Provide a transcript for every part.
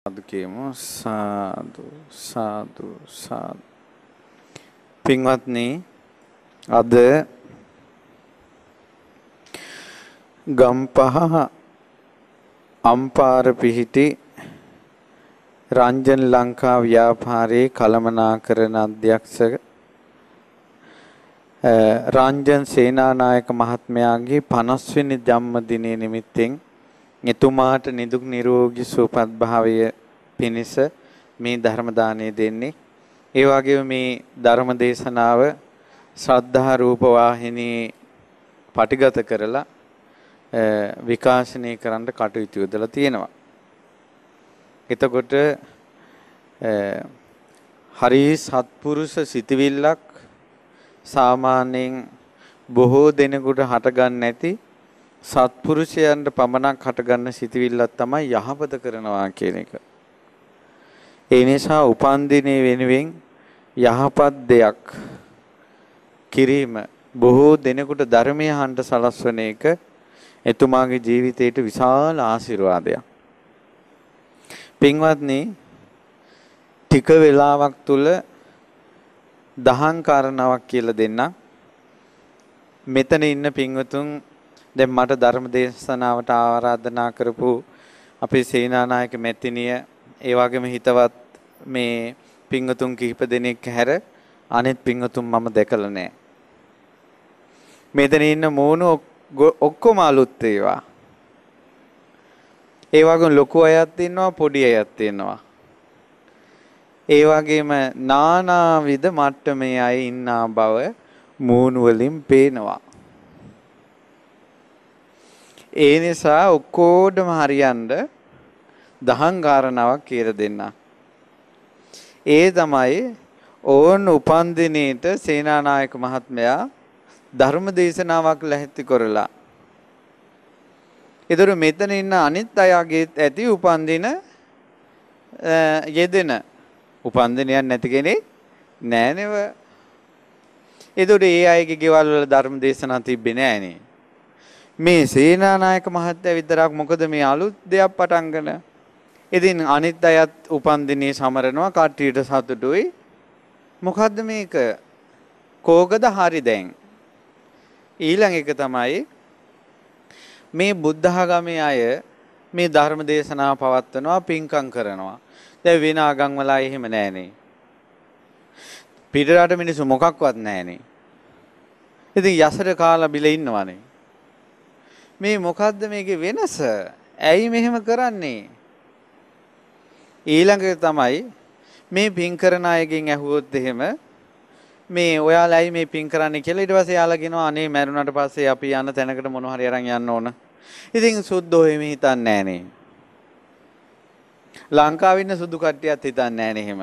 සාදු කියමු සාදු සාදු සාදු පින්වත්නි අද ගම්පහ අම්පාර පිහිටි රංජන් ලංකා ව්‍යාපාරයේ කළමනාකරණ අධ්‍යක්ෂ රංජන් සේනානායක මහත්මයාගේ 50 වෙනි ජන්මදිනයේ නිමිත්තෙන් එතුමාට නිදුක් නිරෝගී සුවපත් භාවය පිණිස මේ ධර්ම දාණය දෙන්නේ. ඒ වගේම මේ ධර්ම දේශනාව ශ්‍රද්ධා රූප වාහිනී පටිගත කරලා විකාශනය කරන්න කටයුතු යොදලා තියෙනවා. එතකොට හරි සත්පුරුෂ සිතවිල්ලක් සාමාන්‍යයෙන් බොහෝ දෙනෙකුට හටගන්නේ නැති සත්පුරුෂයන්ට පමණක් හටගන්න සිතවිල්ලක් තමයි යහපත කරනවා කියන එක. ඒ නිසා උපන්දිනේ වෙනුවෙන් යහපත් දෙයක් කිරීම බොහෝ දෙනෙකුට ධර්මයේ හන්ට සලස්වන එක එතුමාගේ ජීවිතයට විශාල ආශිර්වාදයක්. පින්වත්නි ටික වෙලාවක් තුල දහං කාරණාවක් කියලා දෙන්න. මෙතන ඉන්න පින්වතුන් දැන් මට ධර්ම දේශනාවට ආරාධනා කරපු අපේ සේනානායක මැතිණිය ඒ වගේම හිතවත් මේ පිංගතුන් කිහිප දෙනෙක් හැර අනෙත් පිංගතුන් මම දැකලා නැහැ. මෙතන ඉන්න මූණු ඔක්කොම අලුත් ඒවා. ඒ වගේම ලොකු අයත් ඉන්නවා පොඩි අයත් ඉන්නවා. ඒ වගේම නානාවිද මට්ටමේ අය ඉන්නා බව මූණු වලින් පේනවා. ඒ නිසා ඔක්කොඩම හරියන්න දහං කාරණාවක් කියලා දෙන්න. ඒ තමයි ඕන් උපන්දිනේට සේනානායක මහත්මයා ධර්ම දේශනාවක් ලැහිත්ති කරලා. ඒතර මෙතන ඉන්න අනිත් අයගේත් ඇති උපන්දින යෙදෙන උපන්දිනයක් නැති කෙනෙක් නෑනෙව. ඒතර ඒ අයගේ ගෙවල් වල ධර්ම දේශනා තිබ්බේ නෑනේ. මේ සේනානායක මහත්තයා විතරක් මොකද මේ අලුත් දෙයක් පටන්ගෙන. ඉතින් අනිත් අයත් උපන්දිනේ සමරනවා කට්ටියට සතුටුයි. මොකද්ද මේක? කෝකද හරි දැන්. ඊළඟ එක තමයි මේ බුද්ධඝමී අය මේ ධර්ම දේශනාව පවත්වනවා පින්කම් කරනවා. දැන් වෙන ආගම් වල එහෙම නැහනේ. පිටරට මිනිස්සු මොකක්වත් නැහනේ. ඉතින් යසර කාලා බිල ඉන්නවනේ. මේ මොකද්ද මේකේ වෙනස? ඇයි මෙහෙම කරන්නේ? ඊළඟ තමයි මේ පින් කරන අයගෙන් ඇහුවොත් එහෙම මේ ඔයාලා ඇයි මේ පින් කරන්නේ කියලා ඊට පස්සේ යාලා කියනවා අනේ මැරුණාට පස්සේ අපි යන තැනකට මොන හරි අරන් යන්න ඕන. ඉතින් සුද්ධෝ එහෙම හිතන්නේ නැහනේ. ලංකාවේ ඉන්න සුදු කට්ටියත් හිතන්නේ නැහනේ එහෙම.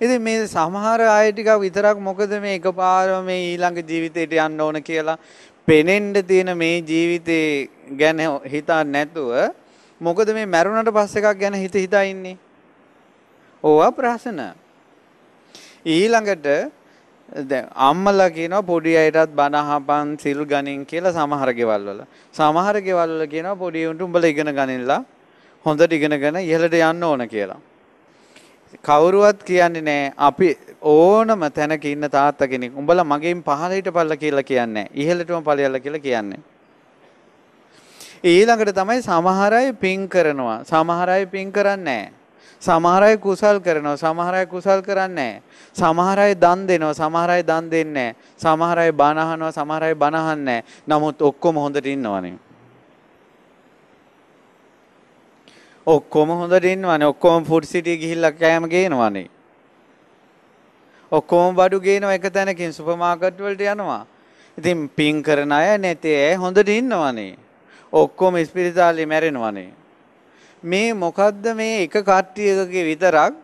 ඉතින් මේ සමහර අය ටිකක් විතරක් මොකද මේ එකපාරම මේ ඊළඟ ජීවිතේට යන්න ඕන කියලා පෙනෙන්ඩ තියෙන මේ ජීවිතේ ගැන හිතා නැතුව මොකද මේ මැරුණට පස්ස එකක් ගැන හිත හිතා ඉන්නේ. ඕවා ප්‍රහසන. ඊළඟට අම්මලා කියනවා පොඩි අයටත් බනහපන් සිල් ගනින් කියලා සමහර ගෙවල් වල. සමහර ගෙවල් වල කියනවා පොඩි උන්ට උඹලා ඉගෙන ගනින්නලා හොඳට ඉගෙනගෙන ඉහළට යන්න ඕන කියලා. කවුරුවත් කියන්නේ නෑ අපි ඕනම තැනක ඉන්න තාත්තා කෙනෙක් උඹලා මගෙන් පහළට පල්ල කියලා කියන්නේ ඉහළටම පලයල්ල කියලා කියන්නේ ඊළඟට තමයි සමහර අය පින් කරනවා සමහර අය පින් කරන්නේ සමහර අය කුසල් කරනවා සමහර අය කුසල් කරන්නේ සමහර අය දන් දෙනවා සමහර අය දන් දෙන්නේ නැහැ සමහර අය බණ අහනවා සමහර අය බණ අහන්නේ නැහැ නමුත් ඔක්කොම හොඳට ඉන්නවනේ ඔක්කොම හොඳට ඉන්නවනේ. ඔක්කොම ෆුඩ් සිටි ගිහිල්ලා කෑම ගේනවනේ. ඔක්කොම බඩු ගේනවා එක තැනකින් සුපර් මාකට් වලට යනවා. ඉතින් පින් කරන අය නැති අය හොඳට ඉන්නවනේ. ඔක්කොම ස්පිරිතාලේ මැරෙනවනේ. මේ මොකද්ද මේ එක කට්ටියකගේ විතරක්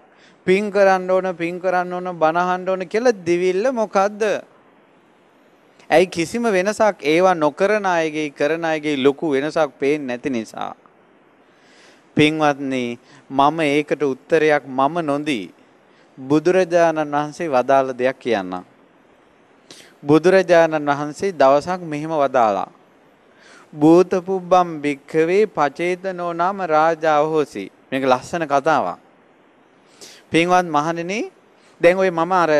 පින් කරන්න ඕන පින් කරන්න ඕන බනහන්න ඕන කියලා දිවිල්ල මොකද්ද? ඇයි කිසිම වෙනසක් ඒවා නොකරන අයගේ කරන අයගේ ලොකු වෙනසක් පේන්නේ නැති නිසා. පින්වත්නි මම ඒකට උත්තරයක් මම නොදී බුදුරජාණන් වහන්සේ වදාළ දෙයක් කියන්නම්. බුදුරජාණන් වහන්සේ දවසක් මෙහෙම වදාලා. භූතපුබ්බම් භික්ඛවේ පචේතනෝ නාම රාජාවෝසි. මේක ලස්සන කතාවක්. පින්වත් මහණෙනි දැන් ওই මම අර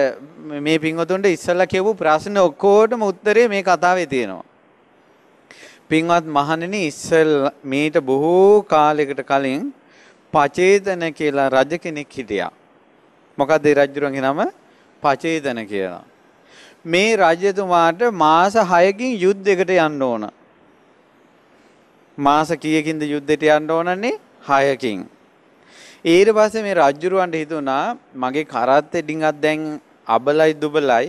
මේ පින්වතුන්ට ඉස්සලා කියපු ප්‍රශ්න ඔක්කොටම උත්තරේ මේ කතාවේ තියෙනවා. පින්වත් මහණෙනි ඉස්සෙල් මීට බොහෝ කාලයකට කලින් පචේතන කියලා රජ කෙනෙක් හිටියා. මොකද ඒ රජුරන්ගේ නම පචේතන කියලා. මේ රජතුමාට මාස 6කින් යුද්ධයකට යන්න ඕන. මාස කීයකින්ද යුද්ධයට යන්න ඕනන්නේ? 6කින්. ඊට පස්සේ මේ රජුරවන්ට හිතුණා මගේ කරත්තේ ඩිංගක් දැන් අබලයි දුබලයි.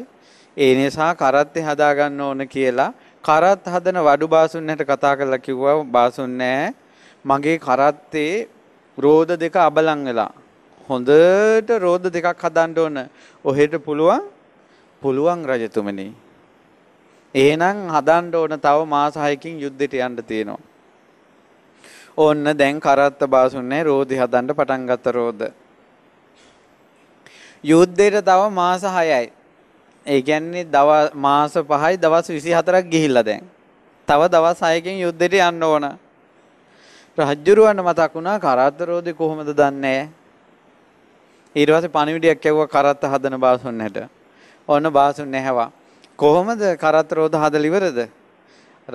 ඒ නිසා කරත්තේ හදා ගන්න ඕන කියලා කරත් හදන වඩු බාසුන් හැට කතා කරලා කිව්වා බාසුන් නෑ මගේ කරත්තේ රෝද දෙක අබලන් වෙලා හොඳට රෝද දෙකක් හදන්න ඕන ඔහෙට පුළුවන් පුළුවන් රජතුමනි එහෙනම් හදන්න ඕන තව මාස 6කින් යුද්ධෙට යන්න තියෙනවා ඕන්න දැන් කරත්ත බාසුන්නේ රෝදි හදන්න පටන් ගත්ත රෝද. යුද්ධයට තව මාස 6යි. ඒ කියන්නේ දවස් මාස 5යි දවස් 24ක් ගිහිල්ලා දැන්. තව දවස් 6කින් යුද්ධෙට යන්න ඕන. රජුරවන්න මතක් වුණා කරත්තරෝදි කොහොමද දන්නේ? ඊට පස්සේ පණිවිඩයක් ඇව්වා කරත්ත හදන බාසුන්නට. ඔන්න බාසුන් නැහැවා. කොහොමද කරත්තරෝද හදලා ඉවරද?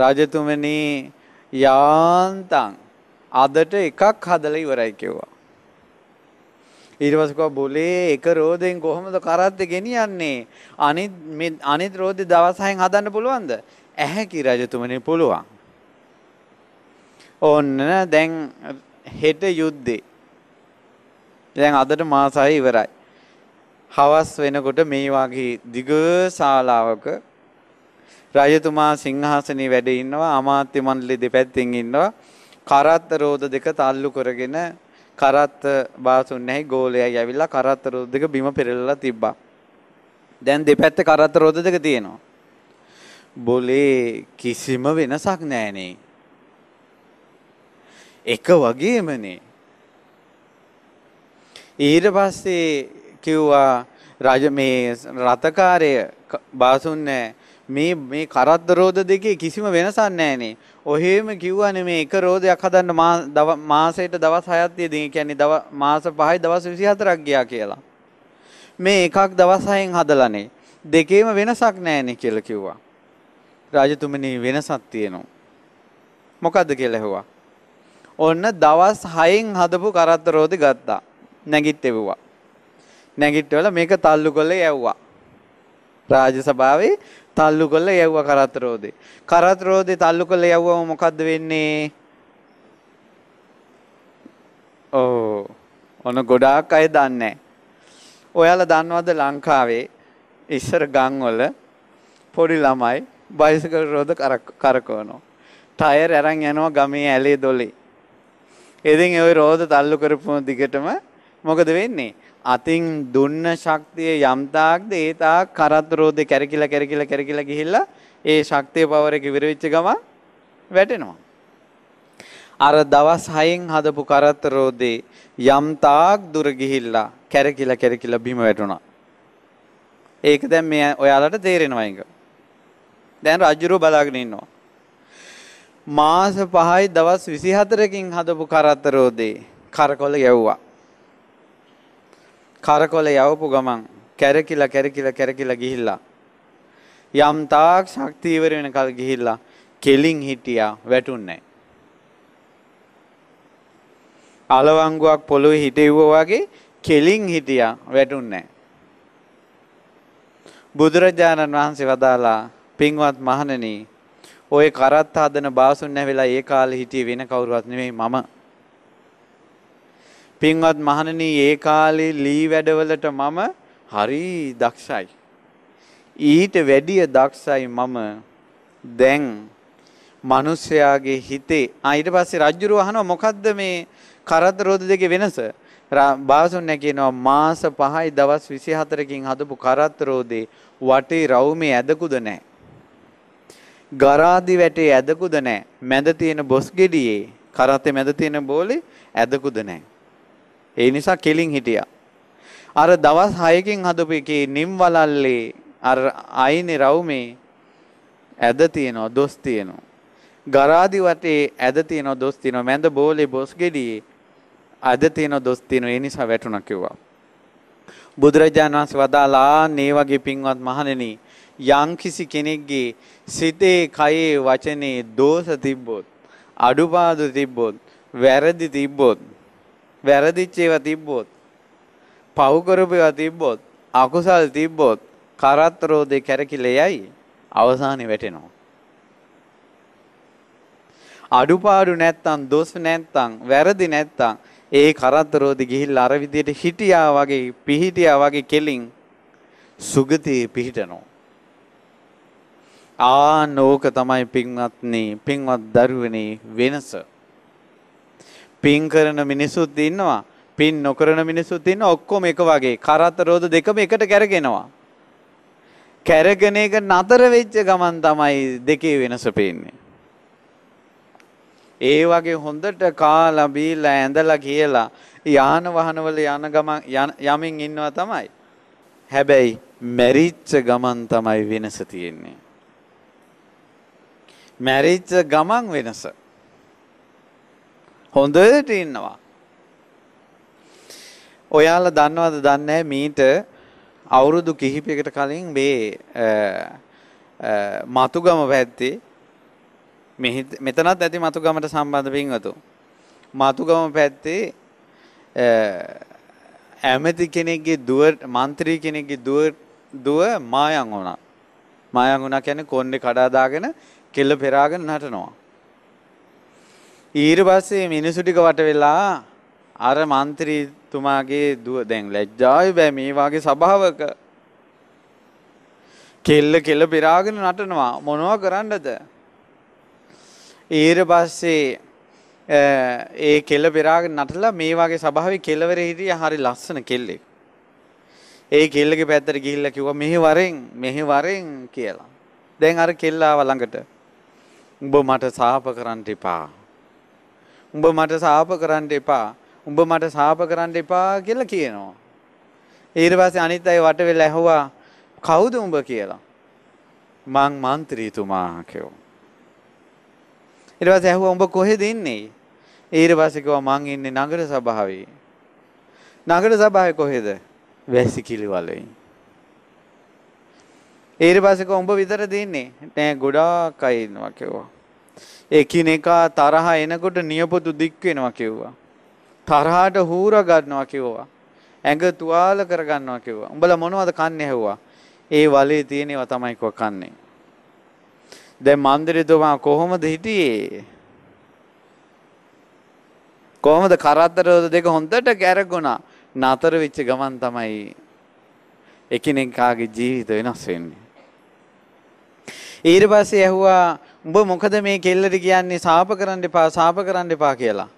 රාජතුමනි යාන්තම් අදට එකක් හදලා ඉවරයි කිව්වා. ඊටවසක බොලේ එක රෝදයෙන් කොහොමද කරත්ත ගෙනියන්නේ අනි අනිත් රෝධය දවසයෙන් හදන්න පුළුවන්ද ඇහැකි රජතුමනි පුළුවන්. ඔන්න දැන් හෙට යුද්ධේ. දැන් අදට මාසාය ඉවරයි. හවස් වෙනකොට මේ වගේ දිග ශාලාවක රජතුමා සිංහාසනයේ වැඩ ඉන්නවා අමාත්‍ය මණ්ඩලයේ දෙපැත්තෙන් ඉන්නවා කරත්ත රෝද දෙක තල්ලු කරගෙන කරත්ත බාසුන් නැහි ගෝලයයි ඇවිල්ලා කරත්ත රෝද දෙක බිම පෙරලලා තිබ්බා. දැන් දෙපැත්ත කරත්ත රෝද දෙක තියෙනවා. බොලේ කිසිම වෙනසක් නෑනේ. එක වගේමනේ. ඊට පස්සේ කිව්වා රජ මේ රථකාරය බාසුන් නෑ මේ මේ කරද්ද රෝද දෙකේ කිසිම වෙනසක් නැහැනේ. ඔහෙම කිව්වනේ මේ එක රෝදයක් හදන්න මාසයට දවස් 6ක් තියෙදී. කියන්නේ දවස් මාස 5යි දවස් 24ක් ගියා කියලා. මේ එකක් දවස් 6ෙන් හදලානේ. දෙකේම වෙනසක් නැහැනේ කියලා කිව්වා. රාජතුමනි වෙනසක් තියෙනවා. මොකද්ද කියලා ඇහුවා. ඔන්න දවස් 6ෙන් හදපු කරද්ද රෝද ගත්තා. නැගිට්ටෙවුවා. නැගිට්ටවල මේක තල්ලු කරලා යවුවා. රාජ්‍ය සභාවේ තල්ලු කළා යවුව කරත් රෝදේ. කරත් රෝදේ තල්ලු කළා යවුවම මොකද්ද වෙන්නේ? ඕ ඔන ගොඩාක් අය දන්නේ ඔයාලා දන්නවද ලංකාවේ ඉස්සර ගම්වල පොඩි ළමයි බයිසිකල් රෝද කරකවනවා. ටයර් අරන් යනවා ගමේ ඇලේ දොලේ. ඉතින් ওই රෝද තල්ලු කරපුම දිගටම මොකද වෙන්නේ? අතින් දුන්න ශක්තිය යම් තාක්ද ඒ තාක් කරතරෝදේ කැරකිලා කැරකිලා කැරකිලා ගිහිල්ලා ඒ ශක්තිය පවර එක විරවිච්ච ගමන් වැටෙනවා. අර දවස් 6න් හදපු කරතරෝදේ යම් තාක් දුර ගිහිල්ලා කැරකිලා කැරකිලා බිම වැටුණා. ඒක දැන් මේ ඔයාලට තේරෙනවා එක. දැන් රජුරෝ බලාගෙන ඉන්නවා. මාස 5යි දවස් 24කින් හදපු කරතරෝදේ කරකොල ගැව්වා. කරකොල යවපු ගමන් කැරකිලා කැරකිලා කැරකිලා ගිහිල්ලා. යම් තාක් ශක්තිය ඉවර වෙනකල් ගිහිල්ලා කෙලින් හිටියා වැටුන්නේ අලවංගුවක් පොළොවේ හිටෙව්වා වගේ කෙලින් හිටියා වැටුන්නේ බුදුරජාණන් වහන්සේ වදාලා පින්වත් මහණෙනි ඔය කරත් හදන බාසුන් නැවිලා ඒ කාලේ හිටියේ වෙන කවුරුවත් නෙමෙයි මම පින්වත් මහණෙනි ඒ කාලේ ලී වැඩවලට මම හරි දක්ෂයි. ඊට වැඩිය දක්ෂයි මම දැන් මිනිස්යාගේ හිතේ ආ ඊට පස්සේ රජුරුව අහනවා මොකද්ද මේ කරදර රෝද දෙකේ වෙනස? බාසුන්න කියනවා මාස 5යි දවස් 24කින් හදපු කරත් රෝදේ වටේ රවුමේ ඇදකුද නැහැ. ගරාදි වැටේ ඇදකුද නැහැ. මැද තියෙන බොස් ගෙඩියේ කරත්තේ මැද තියෙන බෝලේ ඇදකුද නැහැ. ඒ නිසා කෙලින් හිටියා. අර දවස් 6කින් හදපු එකේ නිම් වලල්ලේ අර අයිනේ රවුමේ ඇද තියෙනවා දොස් තියෙනවා. ගරාදි වටේ ඇද තියෙනවා දොස් තියෙනවා මැද බෝලේ බොස් ගෙඩියේ ඇද තියෙනවා දොස් තියෙනවා ඒ නිසා වැටුණා කිව්වා. බුදුරජාණන් වහන්සේ වදාලා මේ වගේ පින්වත් මහණෙනි යම්කිසි කෙනෙක්ගේ සිතේ කයේ වචනේ දෝෂ තිබ්බොත් අඩුපාඩු තිබ්බොත් වැරදි තිබ්බොත් වැරදිච්ච ඒවා තිබ්බොත්, පව් කරපු ඒවා තිබ්බොත්, අකුසල් තිබ්බොත් කරත් රෝදේ කැරකිලෙයයි අවසානේ වැටෙනවා. අඩුපාඩු නැත්තම් දොස් නැත්තම් වැරදි නැත්තම් ඒ කරත් රෝදේ ගිහිල්ලා අර විදියට හිටියා වගේ පිහිටියා වගේ කෙලින් සුගතියේ පිහිටනවා. ආ නෝක තමයි පින්වත්නි පින්වත් දරුවනේ වෙනස. පින් කරන මිනිස්සුත් ඉන්නවා. පින් නොකරන මිනිස්සුත් ඉන්න ඔක්කොම එක වගේ. කරත් රෝධ දෙකම එකට කැරගෙනවා. කැරගෙන එක නතර වෙච්ච ගමන් තමයි දෙකේ වෙනස පේන්නේ. ඒ වගේ හොඳට කාලා බීලා ඇඳලා කියලා යාන වහනවල යන ගමන් යමින් ඉන්නවා තමයි. හැබැයි මැරිච්ච ගමන් තමයි වෙනස තියෙන්නේ. මැරිච්ච ගමන් වෙනස. හොඳට ඉන්නවා. ඔයාලා දන්නවද දන්නේ මීට අවුරුදු කිහිපයකට කලින් මේ මතුගම පැත්තේ මෙතනත් ඇති මතුගමට සම්බන්ධ පින්වතු. මතුගම පැත්තේ ඇමති කෙනෙක්ගේ දුවට මන්ත්‍රී කෙනෙක්ගේ දුව දුව මායන් වුණා. මායන් වුණා කියන්නේ කොණ්ඩේ කඩා දාගෙන කෙල්ල පෙරාගෙන නටනවා. ඊට පස්සේ මිනිසු ටික වට වෙලා අර മന്ത്രിතුමාගේ දුව දැන් ලැජ්ජායි බෑ මේ වාගේ සභාවක කෙල්ල කෙල්ල පෙරාගෙන නටනවා මොනවා කරන්නද ඊට පස්සේ ඒ කෙල්ල පෙරාගෙන නටලා මේ වගේ සභාවේ කෙළවරේ හිටිය හරි ලස්සන කෙල්ලෙක් ඒ කෙල්ලගේ පැත්තට ගිහිල්ලා කිව්වා මෙහි වරෙන් මෙහි වරෙන් කියලා දැන් අර කෙල්ලාව ළඟට උඹ මට සාප කරන්න එපා උඹ මට සාප කරන්න එපා. උඹ මට සාප කරන්න එපා කියලා කියනවා. ඊට පස්සේ අනිත් අය වට වෙලා ඇහුවා කවුද උඹ කියලා. මං മന്ത്രിතුමා කියෝ. ඊට පස්සේ ඇහුවා උඹ කොහෙද ඉන්නේ? ඊට පස්සේ කිව්වා මං ඉන්නේ නගර සභාවේ. නගර සභාවේ කොහෙද? වැසිකිලි වලේ. ඊට පස්සේ කිව්වා උඹ විතරද ඉන්නේ? නෑ ගොඩාක් අය ඉන්නවා කිව්වා. එකිනෙකා තරහ එනකොට නියපොතු දික් වෙනවා කිව්වා. තරහට හූර ගන්නවා කිව්වා. ඇඟ තුවාල කර ගන්නවා කිව්වා. උඹලා මොනවද කන්නේ ඇහුවා. ඒ වලේ තියෙනවා තමයි කව කන්නේ. දැන් මන්දිරේතුමා කොහොමද හිටියේ? කොහොමද කරත්තර දෙක හොඳට ගැරගුණා. නතර වෙච්ච ගමන් තමයි එකිනෙකාගේ ජීවිත වෙනස් වෙන්නේ. ඊට පස්සේ ඇහුවා උඹ මොකද මේ කෙල්ලට කියන්නේ සාප කරන්න එපා සාප කරන්න එපා කියලා.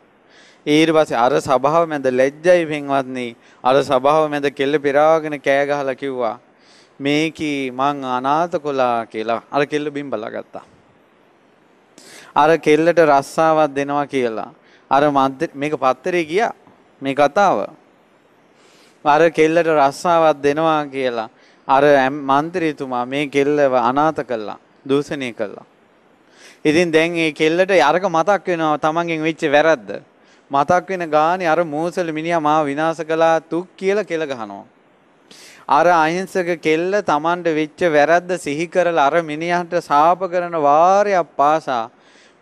ඊට පස්සේ අර සභාව මැද ලැජ්ජයි පින්වත්නි. අර සභාව මැද කෙල්ල පිරාගෙන කෑ ගහලා කිව්වා. මේකී මං අනාථ කොලා කියලා. අර කෙල්ල බිම් බලාගත්තා. අර කෙල්ලට රස්සාවක් දෙනවා කියලා. අර මේක පත්තරේ ගියා. මේ කතාව. අර කෙල්ලට රස්සාවක් දෙනවා කියලා. අර මන්ත්‍රීතුමා මේ කෙල්ලව අනාථ කළා. දූෂණය කළා. ඉතින් දැන් ඒ කෙල්ලට අරක මතක් වෙනවා තමන්ගෙන් වෙච්ච වැරද්ද. මතක් වෙන ගානේ අර මූසල මිනිහා මාව විනාශ කළා තුක් කියලා කෙල ගහනවා. අර අහිංසක කෙල්ල තමන්ට වෙච්ච වැරද්ද සිහි කරලා අර මිනිහට සාප කරන වාරයක් පාසා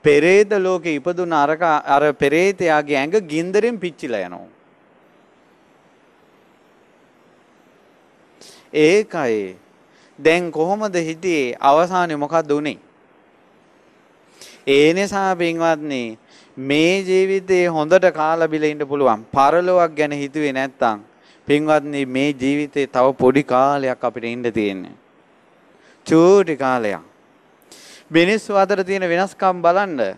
පෙරේත ලෝකේ ඉපදුන අරක අර පෙරේතයාගේ ඇඟ ගින්දරෙන් පිච්චිලා යනවා. ඒකයි දැන් කොහොමද හිටියේ අවසානයේ මොකක්ද උනේ? ඒ නිසා පින්වත්නි මේ ජීවිතේ හොඳට කාලා බිල ඉන්න පුළුවන්. පරලොවක් ගැන හිතුවේ නැත්තම් පින්වත්නි මේ ජීවිතේ තව පොඩි කාලයක් අපිට ඉන්න තියෙන්නේ. චූටි කාලයක්. මිනිස්සු අතර තියෙන වෙනස්කම් බලන්න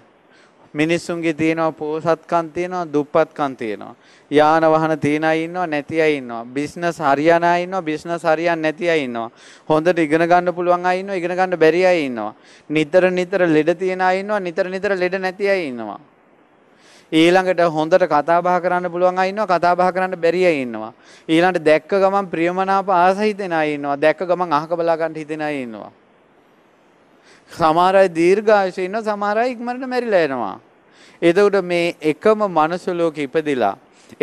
මිනිස්සුන්ගේ තියෙනවා පෝසත්කම් තියෙනවා දුප්පත්කම් තියෙනවා යාන වාහන තියෙන අය ඉන්නවා නැති අය ඉන්නවා. බිස්නස් හරියන අය ඉන්නවා බිස්නස් හරියන්නේ නැති අය ඉන්නවා. හොඳට ඉගෙන ගන්න පුළුවන් අය ඉන්නවා ඉගෙන ගන්න බැරි අය ඉන්නවා. නිතර නිතර ලෙඩ තියෙන අය ඉන්නවා නිතර නිතර ලෙඩ නැති අය ඉන්නවා. ඊළඟට හොඳට කතා බහ කරන්න පුළුවන් අය ඉන්නවා කතා බහ කරන්න බැරි අය ඉන්නවා. ඊළඟට දැක්ක ගමන් ප්‍රියමනාප ආස හිතෙන අය ඉන්නවා. දැක්ක ගමන් අහක බලා ගන්න හිතෙන අය ඉන්නවා. සමහර අය දීර්ඝායුෂ ඉන්නවා සමහර අය ඉක්මනට මැරිලා යනවා. එතකොට මේ එකම මනුස්ස ලෝකෙ ඉපදිලා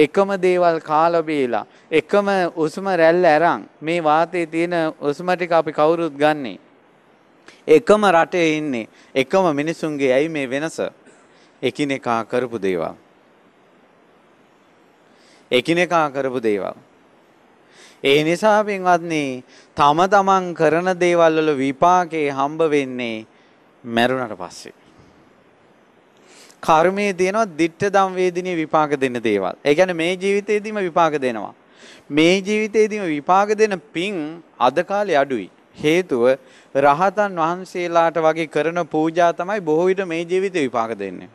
එකම දේවල් කාලා බීලා එකම උස්ම රැල්ල අරන් මේ වාතයේ තියෙන උස්ම ටික අපි කවුරුත් ගන්නෙ එකම රටේ ඉන්නේ එකම මිනිසුන්ගේ ඇයි මේ වෙනස එකිනෙකා කරපු දේවල් එකිනෙකා කරපු දේවල් ඒ නිසා පින්වත්නි තම තමන් කරන දේවල් වල විපාකේ හම්බ වෙන්නේ මැරුණට පස්සේ කර්මයේ තියෙනවා ditta dam වේදිනේ විපාක දෙන දේවල්. ඒ කියන්නේ මේ ජීවිතේදීම විපාක දෙනවා. මේ ජීවිතේදීම විපාක දෙන පින් අද කාලේ අඩුයි. හේතුව රහතන් වහන්සේලාට වගේ කරන පූජා තමයි බොහෝ විට මේ ජීවිතේ විපාක දෙන්නේ.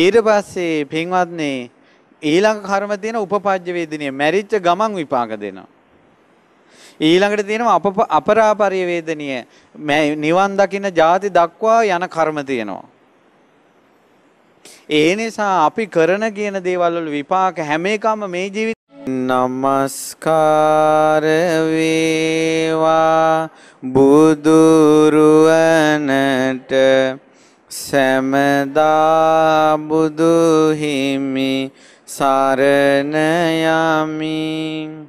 ඊට පස්සේ පින්වත්නි ඊළඟ කර්ම තියෙන උපපජ්ජ වේදිනේ මැරිච්ච ගමන් විපාක දෙනවා. ඊළඟට තියෙනවා අප අපරාපරිවේදනීය නිවන් දකින්න ಜಾති දක්වා යන කර්ම තියෙනවා. ඒ නිසා අපි කරන කියන දේවල් වල විපාක හැම එකම මේ ජීවිතේ නමස්කාර වේවා බුදුරුවනට සැමදා බුදු හිමි සරණ යමි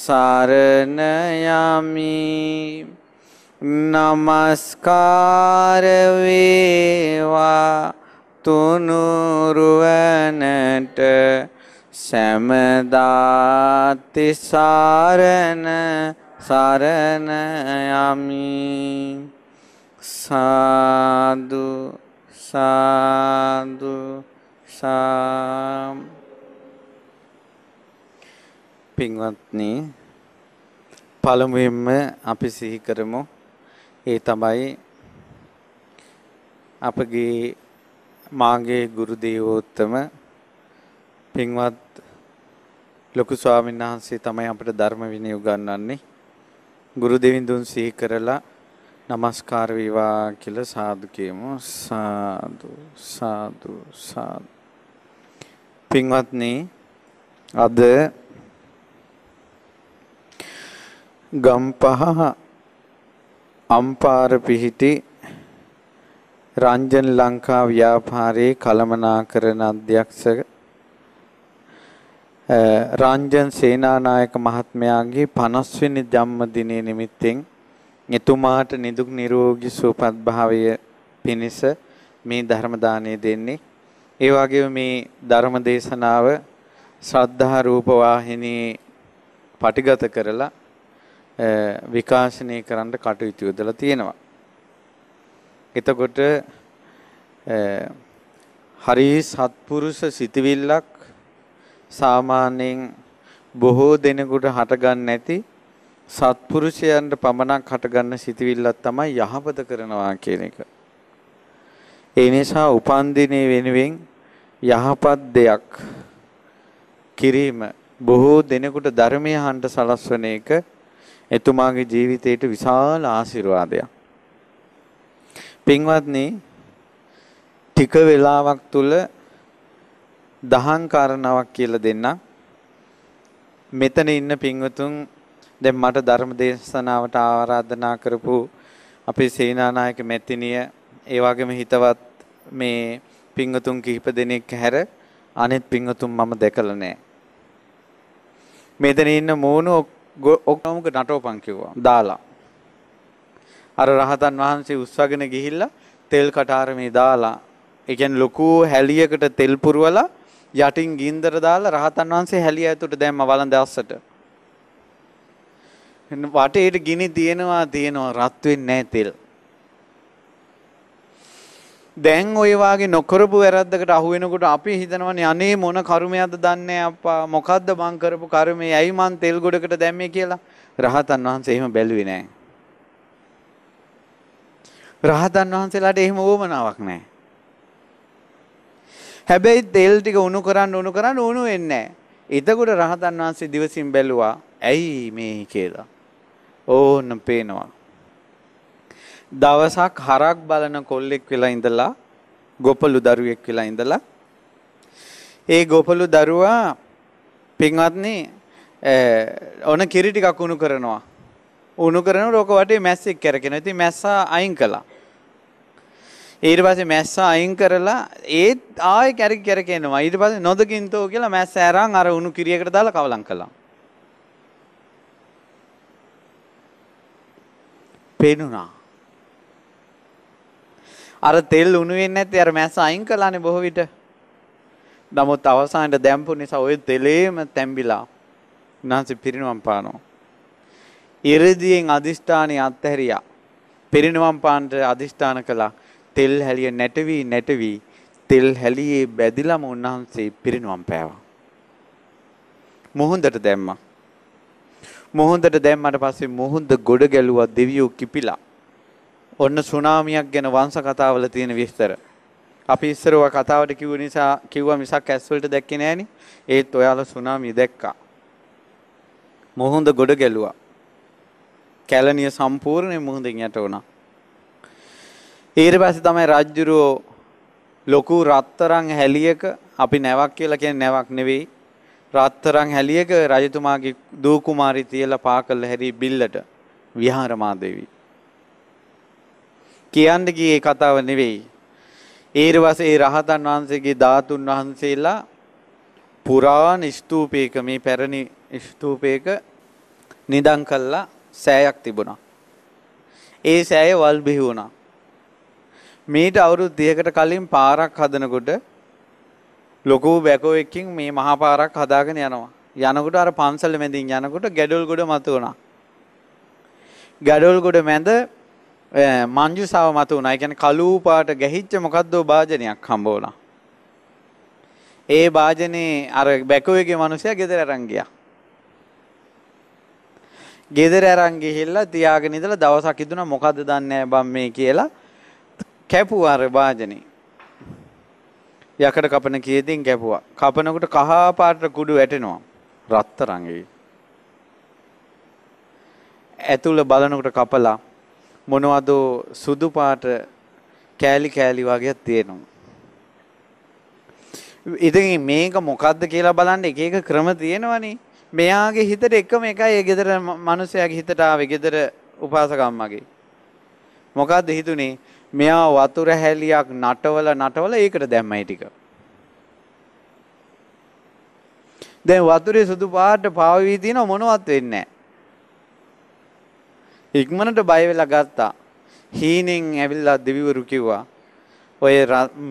සරණ යමි নমස්කාර වේවා තුනුරුවනට සමදාති සරණ සරණ යමි සාදු සාදු සාම් පින්වත්නි පළමුවෙන්ම අපි සිහි කරමු ඒ තමයි අපගේ මාගේ ගුරු දේවෝත්තම පින්වත් ලොකු ස්වාමීන් වහන්සේ තමයි අපට ධර්ම විනය උගන්වන්නේ ගුරු දෙවිඳුන් සිහි කරලා নমස්කාර වේවා කියලා සාදු කියමු සාදු සාදු සාදු පින්වත්නි අද ගම්පහ අම්පාර පිහිටි රංජන් ලංකා ව්‍යාපාරයේ කළමනාකරණ අධ්‍යක්ෂක රංජන් සේනානායක මහත්මයාගේ 50 වෙනි ජන්මදිනයේ නිමිත්තෙන් එතුමාට නිදුක් නිරෝගී සුවපත් භාවය පිණිස මේ ධර්ම දාණය දෙන්නේ. ඒ වගේම මේ ධර්ම දේශනාව ශ්‍රද්ධා රූප වාහිනී පටිගත කරලා විකාශනය කරන්න කටයුතු යොදලා තියෙනවා. එතකොට හරි සත්පුරුෂ සිතවිල්ලක් සාමාන්‍යයෙන් බොහෝ දෙනෙකුට හටගන්න නැති සත්පුරුෂයන්ට පමණක් හටගන්න සිතවිල්ලක් තමයි යහපත කරනවා කියන එක. ඒ නිසා උපන්දිනේ වෙනුවෙන් යහපත් දෙයක් කිරීම බොහෝ දෙනෙකුට ධර්මය හන්ට සලස්වන එක එතුමාගේ ජීවිතයට විශාල ආශිර්වාදයක්. පින්වත්නි ටික වෙලාවක් තුල දහං කාරණාවක් කියලා දෙන්න. මෙතන ඉන්න පින්වතුන් දැන් මට ධර්ම දේශනාවට ආරාධනා කරපු අපේ සේනානායක මැතිණිය ඒ වගේම හිතවත් මේ පින්වතුන් කිහිප දෙනෙක් හැර අනෙත් පින්වතුන් මම දැකලා නැහැ. මෙතන ඉන්න මූණු ඔක්කමුක නටෝපං කිව්වා දාලා. අර රහතන් වහන්සේ උස්සගෙන ගිහිල්ලා තෙල් කටාරමේ දාලා ඒ කියන්නේ ලොකු හැලියකට තෙල් පුරවලා යටින් ගින්දර දාලා රහතන් වහන්සේ හැලිය ඇතුළට දැම්ම වළඳ අස්සට. වටේට ගිනි තියෙනවා තියෙනවා රත් වෙන්නේ නැහැ තෙල්. දැන් ඔය වාගේ නොකරපු වැරද්දකට අහු වෙනකොට අපි හිතනවනේ අනේ මොන කර්මයක්ද දන්නේ අප්පා මොකද්ද මං කරපු කර්මය ඇයි මං තෙල් ගොඩකට දැම්මේ කියලා රහතන් වහන්සේ එහෙම බැලුවේ නෑ රහතන් වහන්සේලාට එහෙම ඕමනාවක් නෑ හැබැයි තෙල් ටික උණු කරන්න උණු කරන්න උණු වෙන්නේ එතකොට රහතන් වහන්සේ දිවසින් බැලුවා ඇයි මේ කියලා ඕන්න පේනවා දවසක් හරක් බලන කොල්ලෙක් වෙලා ඉඳලා ගොපලු දරුවෙක් වෙලා ඉඳලා ඒ ගොපලු දරුවා පින්වත්නි ඔන කිරි ටිකක් උණු කරනවා උණු කරන රෝක වටේ මැස්සෙක් කරගෙන ඉතින් මැස්සා අයින් කළා ඊට පස්සේ මැස්සා අයින් කරලා ඒත් ආයෙ කැරකි කැරකෙනවා ඊට පස්සේ නොදකින්තෝ කියලා මැස්ස ඇරන් අර උණු කිරියකට දාලා කවලම් කළා පේනුණා අර තෙල් උණු වෙන්නේ නැති අර මැස්ස අයින් කළානේ බොහෝ විට. නමුත් අවසානයේ දැම්පු නිසා ওই තෙලේම තැඹිලා උන්වහන්සේ පිරිනුවම් පානවා. ඉරදීන් අදිෂ්ඨානෙ අත්හැරියා. පිරිනුවම් පාන්නට අදිෂ්ඨාන කළා. තෙල් හැලිය නැටවි නැටවි තෙල් හැලියේ බැදිලම උන්වහන්සේ පිරිනුවම් පෑවා. මුහුඳට දැම්මා. මුහුඳට දැම්මට පස්සේ මුහුඳ ගොඩ ගැලුවා දෙවියෝ කිපිලා. ඔන්න සුනාමියක් ගැන වංශ කතාවල තියෙන විස්තර. අපි ඉස්සරව කතාවට කිව්ව නිසා කිව්වා මිසක් ඇස් වලට දැක්කේ නෑනේ. ඒත් ඔයාලා සුනාමිය දැක්කා. මොහොඳ ගොඩ ගැලුවා. කැලණිය සම්පූර්ණයෙන් මුහුදෙන් යට වුණා. ඊට පස්සේ තමයි රජුරෝ ලොකු රත්තරන් හැලියක අපි නැවක් කියලා කියන්නේ නැවක් නෙවෙයි රත්තරන් හැලියක රජතුමාගේ දූ කුමාරි තියලා පා කළ හැරි බිල්ලට විහාර මාදේවී කියන්න ගියේ කතාව නෙවෙයි. ඊර්වසේ රහතන් වහන්සේගේ ධාතුන් වහන්සේලා පුරාණ ස්තූපයක මේ පැරණි ස්තූපයක නිදන් කළා සෑයක් තිබුණා. ඒ සෑය වල් බිහි වුණා. මීට අවුරුදු 30කට කලින් පාරක් හදනකොට ලොකු බැකෝවෙක්කින් මේ මහා පාරක් හදාගෙන යනවා. යනකොට අර පන්සල මැදින් යනකොට ගැඩොල් ගොඩ මතුවුණා. ගැඩොල් ගොඩ මැද මංජුසාව මත වුණා. ඒ කියන්නේ කළු පාට ගැහිච්ච මොකද්දෝ වාදනයක් හම්බ වුණා. ඒ වාදනේ අර බැකෝයේගේ මිනිසයා ගෙදර අරන් ගියා. ගෙදර අරන් ගිහිල්ලා තියාගෙන ඉඳලා දවසක් ඉදුණා මොකද්ද දන්නේ බම් මේ කියලා කැපුවා අර වාදනේ. යකඩ කපන කීයෙන් කැපුවා. කපනකොට කහා පාට කුඩු වැටෙනවා. රත්තරන් ඇතුළ බලනකොට කපලා මොනවද සුදු පාට කෑලි කෑලි වගේක් තියෙනවා. ඉතින් මේක මොකද්ද කියලා බලන්න එක එක ක්‍රම තියෙනවනේ. මෙයාගේ හිතට එකම එකයි ඒ ගෙදර මිනිස්සයාගේ හිතට ආවේ ගෙදර උපාසකම්මගේ. මොකද්ද හිතුනේ? මෙයා වතුර හැලියක් නටවල නටවල ඒකට දැම්මයි ටික. දැන් වතුරේ සුදු පාට පාවී තියෙන මොනවත් වෙන්නේ නැහැ. ඉක්මනට බය වෙලා ගත්තා. හීනෙන් ඇවිල්ලා දෙවිවරු කිව්වා ඔය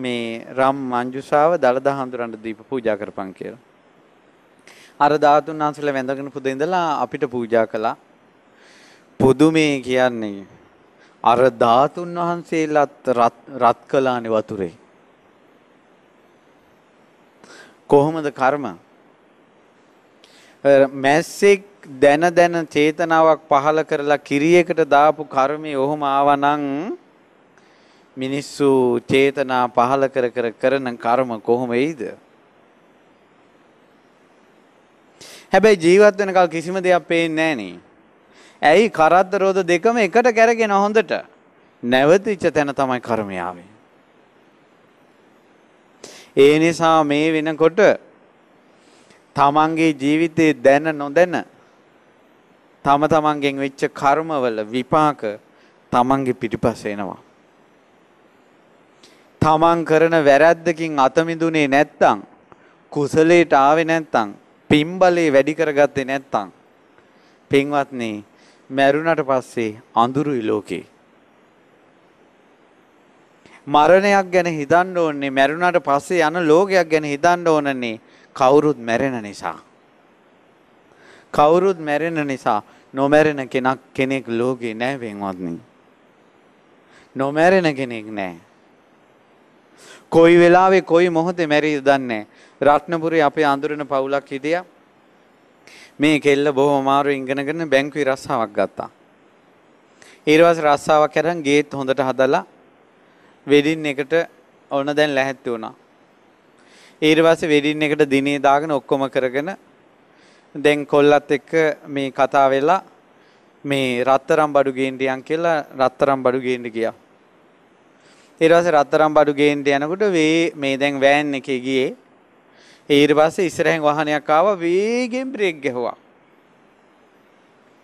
මේ රම් මංජුසාව දලදා හඳුරන්න දීප පූජා කරපන් කියලා. අර ධාතුන් වහන්සේලා වැඳගෙන පුද ඉඳලා අපිට පූජා කළා. පුදුමේ කියන්නේ අර ධාතුන් වහන්සේලාත් රත් කළානේ වතුරේ. කොහොමද කර්ම? මැස්සෙක් දැන දැන චේතනාවක් පහළ කරලා කිරියකට දාපු කර්මය ඔහොම ආවනම් මිනිස්සු චේතනා පහළ කර කර කරන කර්ම කොහොම එයිද? හැබැයි ජීවත් වෙනකල් කිසිම දෙයක් පේන්නේ නැහනේ. ඇයි කරද්ද රෝධ දෙකම එකට කරගෙන හොඳට නැවතිච්ච තැන තමයි කර්මය ආවේ. ඒ නිසා මේ වෙනකොට තමන්ගේ ජීවිතේ දැන නොදැන තම තමන්ගෙන් වෙච්ච කර්මවල විපාක තමන්ගේ පිටිපස්ස එනවා. තමන් කරන වැරැද්දකින් අතමිදුනේ නැත්තං කුසලයට ආවේ නැත්තං පින්බලේ වැඩි කරගත්තේ නැත්තං පින්වත්නි මැරුණට පස්සේ අඳුරුයි ලෝකේ. මරණයක් ගැන හිතන්න ඕන්නේ මැරුණට පස්සේ යන ලෝකයක් ගැන හිතන්න ඕනන්නේ කවුරුත් මැරෙන නිසා. කවුරුත් මැරෙන නිසා නොමැරෙන කෙනක් කෙනෙක් ලෝකේ නෑ වෙන්වත්නි. නොමැරෙන කෙනෙක් නෑ. කොයි වෙලාවේ කොයි මොහොතේ මැරෙයිද දන්නේ රත්නපුරේ අපේ අඳුරන පවුලක් හිටියා. මේ කෙල්ල බොහොම අමාරු ඉගෙනගෙන බැංකුවේ රස්සාවක් ගත්තා. ඊට පස්සේ රස්සාවක් කරන් ගේට් හොඳට හදලා වෙඩින් එකට ඕන දැන් ලැහැත්ති වුණා. ඊට පස්සේ වෙඩින් එකට දිනේ දාගෙන ඔක්කොම කරගෙන දැන් කොල්ලත් එක්ක මේ කතා වෙලා මේ රත්තරම් බඩු ගේන්ඩියන් කියලා රත්තරම් බඩු ගේන්ඩ ගියා. ඊට පස්සේ රත්තරම් බඩු ගේන්ඩ යනකොට වේ මේ දැන් වෑන් එකේ ගියේ. ඊට පස්සේ ඉස්සරහින් වාහනයක් ආවා වේගෙන් බ්‍රේක් ගැහුවා.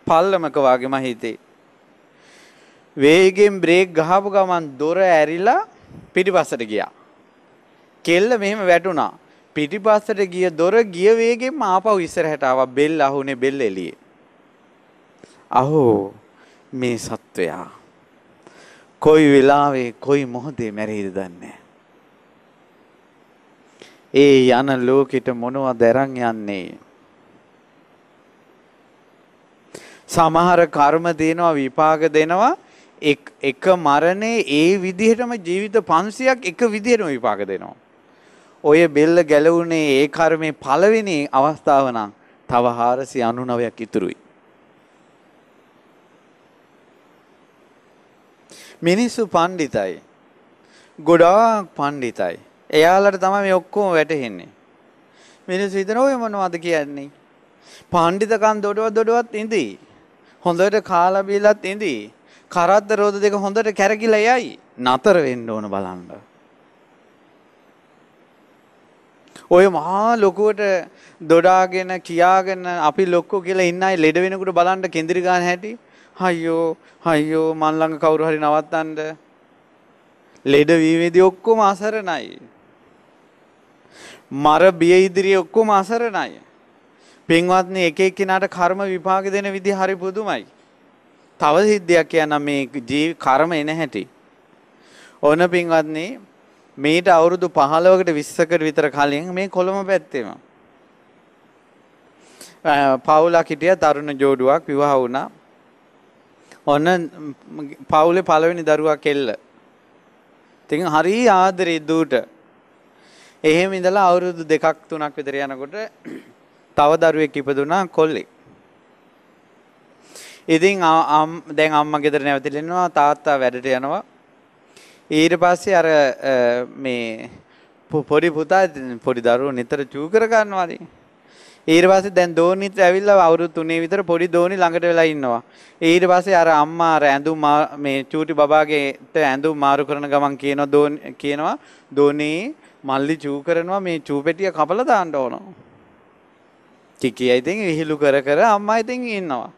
පල්ලමක වාගේ මම හිතේ. වේගෙන් බ්‍රේක් ගහපු ගමන් දොර ඇරිලා පිටිපස්සට ගියා. කෙල්ල මෙහෙම වැටුණා. පිටිපස්සට ගිය දොර ගිය වේගෙම ආපහු ඉස්සරහට ආවා බෙල් අහුනේ බෙල් එළියේ. අහෝ මේ සත්වයා කොයි වෙලාවේ කොයි මොහොතේ මැරෙයිද දන්නේ ඒ යන ලෝකෙට මොනවද දරන් යන්නේ? සමහර කර්ම දෙනවා විපාක දෙනවා එක මරණේ ඒ විදිහටම ජීවිත 500ක් එක විදිහටම විපාක දෙනවා. ඔය බෙල්ල ගැලවුනේ ඒ කර්මේ පළවෙනි අවස්ථාව නම් තව 499ක් ඉතුරුයි. මිනිස්සු පණ්ඩිතයි. ගොඩාක් පණ්ඩිතයි. එයාලට තමයි මේ ඔක්කොම වැටහෙන්නේ. මිනිස්සු හිතන ඔය මොනවද කියන්නේ? පණ්ඩිතකම් දොඩවත් දොඩවත් ඉඳි. හොඳට කාලා බීලත් ඉඳි. කරද්ද රෝද දෙක හොඳට කැරකිලා යයි. නතර වෙන්න ඕන බලන්න. ඔය මහා ලොකුවට දොඩාගෙන කියාගෙන අපි ලොක්කෝ කියලා ඉන්න අය ලෙඩ වෙනකොට බලන්න කෙන්දිරි ගන්න හැටි අයියෝ අයියෝ මන් ළඟ කවුරු හරි නවත්තන්න ලෙඩ වීමේදී ඔක්කොම අසරණයි මර බිය ඉදිරියේ ඔක්කොම අසරණයි පින්වත්නි එක එක්කිනාට කර්ම විපාක දෙන විදිහ හරි පුදුමයි තව සිද්ධියක් කියන්න මේ ජීව කර්ම එන හැටි ඕන පින්වත්නේ මේට අවුරුදු 15කට 20කට විතර කලින් මේ කොළඹ පැත්තේම පවුලක් හිටිය තරුණ ජෝඩුවක් විවාහ වුණා. ඔන්න පවුලේ පළවෙනි දරුවා කෙල්ල. ඉතින් හරි ආදරේ දූට. එහෙම ඉඳලා අවුරුදු දෙකක් තුනක් විතර යනකොට තව දරුවෙක් ඉපදුනා කොල්ලෙක්. ඉතින් දැන් අම්මා ගෙදර නැවතිලා ඉන්නවා තාත්තා වැඩට යනවා ඊට පස්සේ අර මේ පොඩි පුතා පොඩි දරුවෝ නිතර චූ කර ගන්නවාදී. ඊට පස්සේ දැන් දෝනිත් ඇවිල්ලා අවුරුදු තුනේ විතර පොඩි දෝනි ළඟට වෙලා ඉන්නවා. ඊට පස්සේ අර අම්මා අර ඇඳුම් මේ චූටි බබාගේට ඇඳුම් මාරු කරන ගමන් කියනවා දෝනි කියනවා දෝනි මල්ලි චූ කරනවා මේ චූ පෙටිය කපලා දාන්න ඕන. ටිකියා ඉතින් විහිළු කර කර අම්මා ඉතින් ඉන්නවා.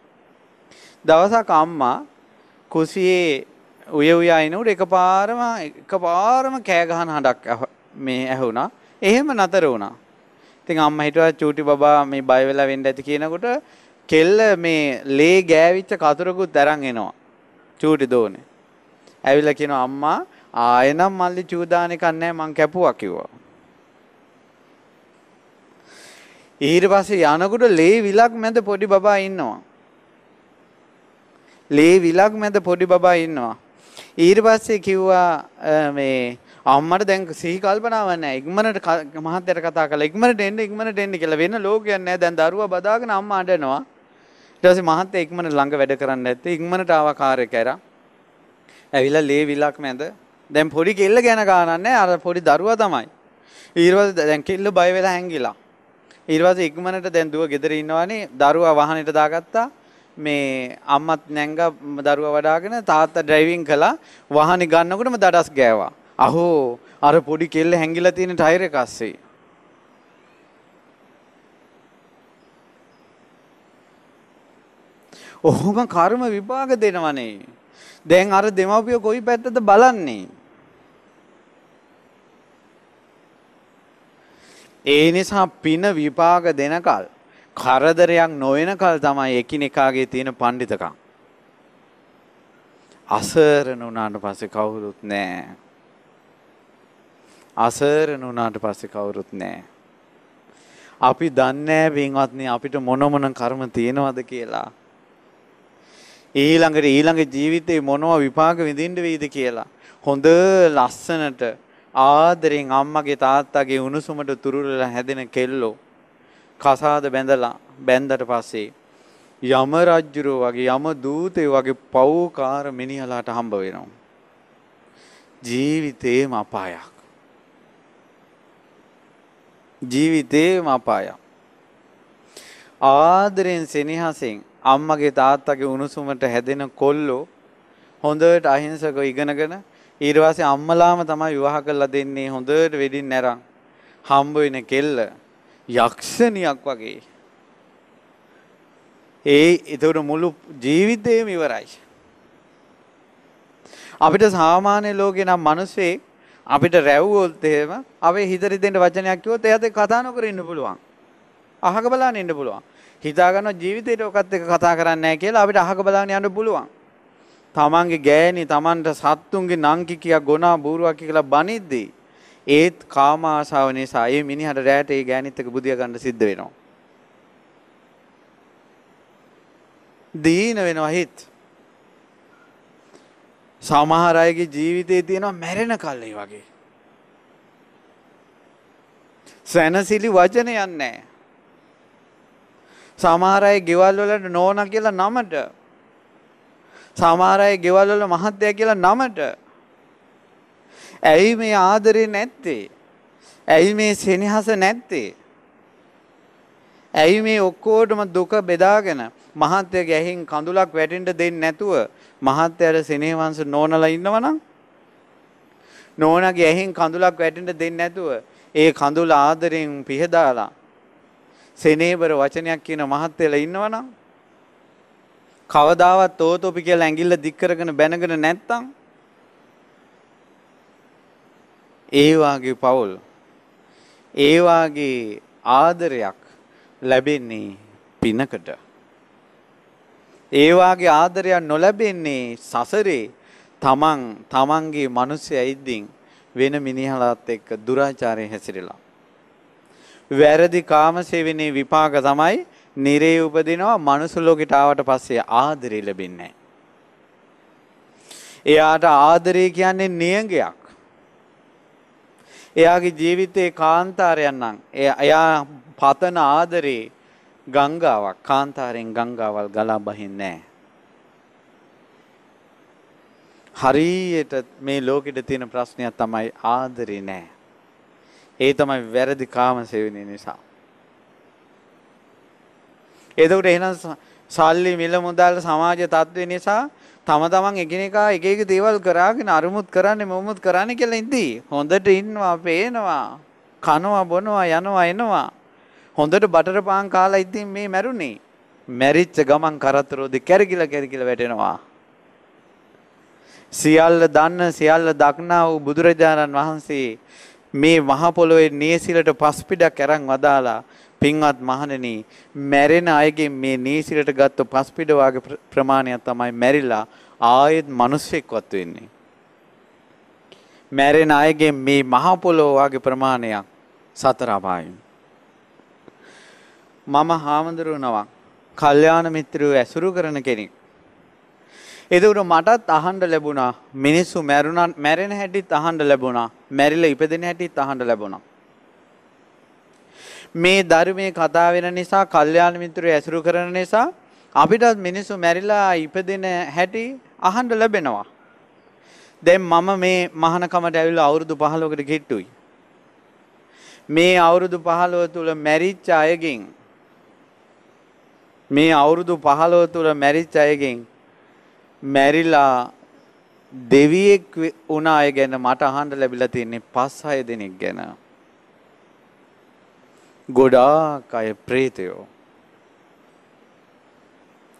දවසක් අම්මා කුසියේ උය උයා එනකොට එකපාරම එකපාරම කෑ ගහන හඬක් මේ ඇහුණා. එහෙම නතර වුණා. ඉතින් අම්මා හිතුවා චූටි බබා මේ බය වෙලා වෙන්න ඇති කියනකොට කෙල්ල මේ ලේ ගෑවිච්ච කතරකුත් අරන් එනවා. චූටි දෝනේ. ඇවිල්ලා කියනවා අම්මා ආයෙනම් මල්ලි චූදාන එකක් නැහැ මං කැපුවා කිව්වා. ඊට පස්සේ යනකොට ලේ විලක් මැද පොඩි බබා ඉන්නවා. ලේ විලක් මැද පොඩි බබා ඉන්නවා. ඊට පස්සේ කිව්වා මේ අම්මට දැන් සිහි කල්පනාවක් නැහැ. ඉක්මනට මහත්තයට කතා කළා. ඉක්මනට එන්න ඉක්මනට එන්න කියලා වෙන ලෝකයක් නැහැ. දැන් දරුවා බදාගෙන අම්මා අඬනවා. ඊට පස්සේ මහත්තයා ඉක්මනට ළඟ වැඩ කරන්න නැත්තේ ඉක්මනට ආවා කාර් එක ඇරන්. ඇවිල්ලා ලේ විලක් මැද. දැන් පොඩි කෙල්ල ගැන ගානන්නේ අර පොඩි දරුවා තමයි. ඊට පස්සේ දැන් කෙල්ල බය වෙලා හැංගිලා. ඊට පස්සේ ඉක්මනට දැන් දුව ගෙදර ඉන්නවනේ. දරුවා වාහනේට දාගත්තා. මේ අම්මත් නැංග දරුවා වඩාගෙන තාත්තා ඩ්‍රයිවිං කළා වාහනේ ගන්නකොටම දඩස් ගෑවා. අහෝ අර පොඩි කෙල්ල හැංගිලා තියෙන ටයර් එක අස්සේ. ඔහොම කර්ම විපාක දෙනවනේ. දැන් අර දෙමව්පිය කොයි පැත්තද බලන්නේ? ඒ නිසා පින විපාක දෙනකල් කරදරයක් නොවෙනකල් තමයි එකිනෙකාගේ තියෙන පණ්ඩිතකම්. අසරණ වුණාට පස්සේ කවුරුත් නැහැ. අසරණ වුණාට පස්සේ කවුරුත් නැහැ. අපි දන්නේ නැහැ අපිට මොන මොන කර්ම තියෙනවද කියලා. ඊළඟට ඊළඟ ජීවිතේ මොනවා විපාක විඳින්න වෙයිද කියලා. හොඳ ලස්සනට ආදරෙන් අම්මගේ තාත්තගේ උණුසුමට තුරුරලා හැදෙන කෙල්ලෝ කසාද බැඳලා බැන්දට පස්සේ යම රජ්ජුරෝ වගේ යම දූතයෝ වගේ පව්කාර මිනිහලාට හම්බ වෙනවා. ජීවිතේම අපායක්. ජීවිතේම අපායක්. ආදරෙන් සෙනෙහසෙන් අම්මගේ තාත්තගේ උණුසුමට හැදෙන කොල්ලෝ හොඳට අහිංසකව ඉගෙනගෙන ඊට පස්සේ අම්මලාම තමයි විවාහ කරලා දෙන්නේ හොඳට වෙඩින් නැරන් හම්බ වෙන කෙල්ල යක්ෂණියක් වගේ. ඒ එතකොට මුළු ජීවිතේම ඉවරයි. අපිට සාමාන්‍ය ලෝකේ නම් මිනිස්සේ අපිට රැව්වොත් එහෙම අපේ හිතරි දෙන්න වචනයක් කිව්වොත් එයාට කතා නොකර ඉන්න පුළුවන්. අහක බලන්න ඉන්න පුළුවන්. හිතා ගන්න ජීවිතේට ඔකත් එක්ක කතා කරන්නේ නැහැ කියලා අපිට අහක බලන්න යන්න පුළුවන්. තමන්ගේ ගෑණි තමන්ට සත්තුන්ගේ නංකි කියා ගොනා බූරුවක් කියලා බනිද්දී ඒත් කාම ආශාව නිසා ඒ මිනිහට රැට ඒ ගෑනිත් එක බුදිය ගන්න සිද්ධ වෙනවා. දීන වෙනවා හිත. සමහර අයගේ ජීවිතේ තියෙනවා මැරෙන කල් ඒ වගේ. සැනසිලි වචන යන්නේ නැහැ. සමහර අය ගෙවල් වලට නෝනා කියලා නමට සමහර අය ගෙවල් වල මහත්ය කියලා නමට ඇයි මේ ආදරේ නැත්තේ? ඇයි මේ සෙනෙහස නැත්තේ? ඇයි මේ ඔක්කොටම දුක බෙදාගෙන මහත්ය ගැහින් කඳුලක් වැටෙන්න දෙන්නේ නැතුව මහත්යර සෙනෙහවංශ නෝනලා ඉන්නවනම් නෝනගේ ඇහින් කඳුලක් වැටෙන්න දෙන්නේ නැතුව ඒ කඳුල ආදරෙන් පිහදාලා සෙනේබර වචනයක් කියන මහත්යලා ඉන්නවනම් කවදාවත් තෝතෝපි කියලා ඇඟිල්ල දික් කරගෙන බැනගෙන නැත්තම් ඒ වාගේ පවුල් ඒ වාගේ ආදරයක් ලැබෙන්නේ පිනකට. ඒ වාගේ ආදරයක් නොලැබෙන්නේ සසරේ තමන් තමන්ගේ මිනිස්සය ඉදින් වෙන මිනිහලත් එක්ක දුරාචාරයෙන් හැසිරෙලා. වැරදි කාමසේවනයේ විපාක තමයි නිරේ උපදිනවා මනුස්ස ලෝකෙට ආවට පස්සේ ආදරේ ලැබෙන්නේ එයාට ආදරේ කියන්නේ නියඟයක්. එයාගේ ජීවිතයේ කාන්තාරයන් නම් එයා පතන ආදරේ ගංගාවක් කාන්තාරෙන් ගංගාවල් ගලා බහින්නේ නැහැ. හරියට මේ ලෝකෙට තියෙන ප්‍රශ්නයක් තමයි ආදරේ නෑ. ඒ තමයි වැරදි කාම සෙවණේ නිසා. එතකොට එහෙනම් සල්ලි මිල මුදල් සමාජ තත්ත්වය නිසා තම තමන් එකනෙකා එක එක දේවල් කරාගෙන අරමුත් කරන්න මොමුත් කරන්න කියලා ඉදී. හොඳට ඉන්නවා පේනවා. කනවා බොනවා යනවා එනවා. හොඳට බටර පාන් කාලා ඉතින් මේ මැරුණේ. මැරිච්ච ගමන් කරතරෝද කැරකිලා කැරකිලා වැටෙනවා. සියල්ල දන්න සියල්ල දක්නා වූ බුදුරජාණන් වහන්සේ මේ මහ පොළොවේ නියසිලට පස්පිඩක් අරන් වදාලා පින්වත් මහණෙනි මැරෙන අයගේ මේ නීසිරට ගත්ත පස්පිඩ වාගේ ප්‍රමාණයක් තමයි මැරිලා ආයෙත් මිනිස්සෙක්වත් වෙන්නේ. මැරෙන අයගේ මේ මහ පොළොව වාගේ ප්‍රමාණයක් සතර අපායයි. මම හාමුදුරුවනවා. කල්යාණ මිත්‍රයෝ ඇසුරු කරන කෙනෙක්. එදවර මටත් අහන්ඩ ලැබුණා මිනිස්සු මැරුණත් මැරෙන හැටිත් අහන්ඩ ලැබුණා මැරිල ඉපදෙන හැටිත් අහන්ඩ ලැබුණා. මේ ධර්මයේ කතා වෙන නිසා, කල්යාණ මිත්‍රයෝ ඇසුරු කරන නිසා අපිටත් මිනිස්සු මැරිලා ඉපදෙන හැටි අහන්න ලැබෙනවා. දැන් මම මේ මහානකමට ඇවිල්ලා අවුරුදු 15කට ගෙට්ටුයි. මේ අවුරුදු 15 තුල මැරිච්ච අයගෙන් මේ අවුරුදු 15 තුල මැරිච්ච අයගෙන් මැරිලා දෙවියෙක් වුණ අය ගැන මට අහන්න ලැබිලා තියෙන්නේ 5 6 දෙනෙක් ගැන. ගොඩාක් අය ප්‍රේතයෝ.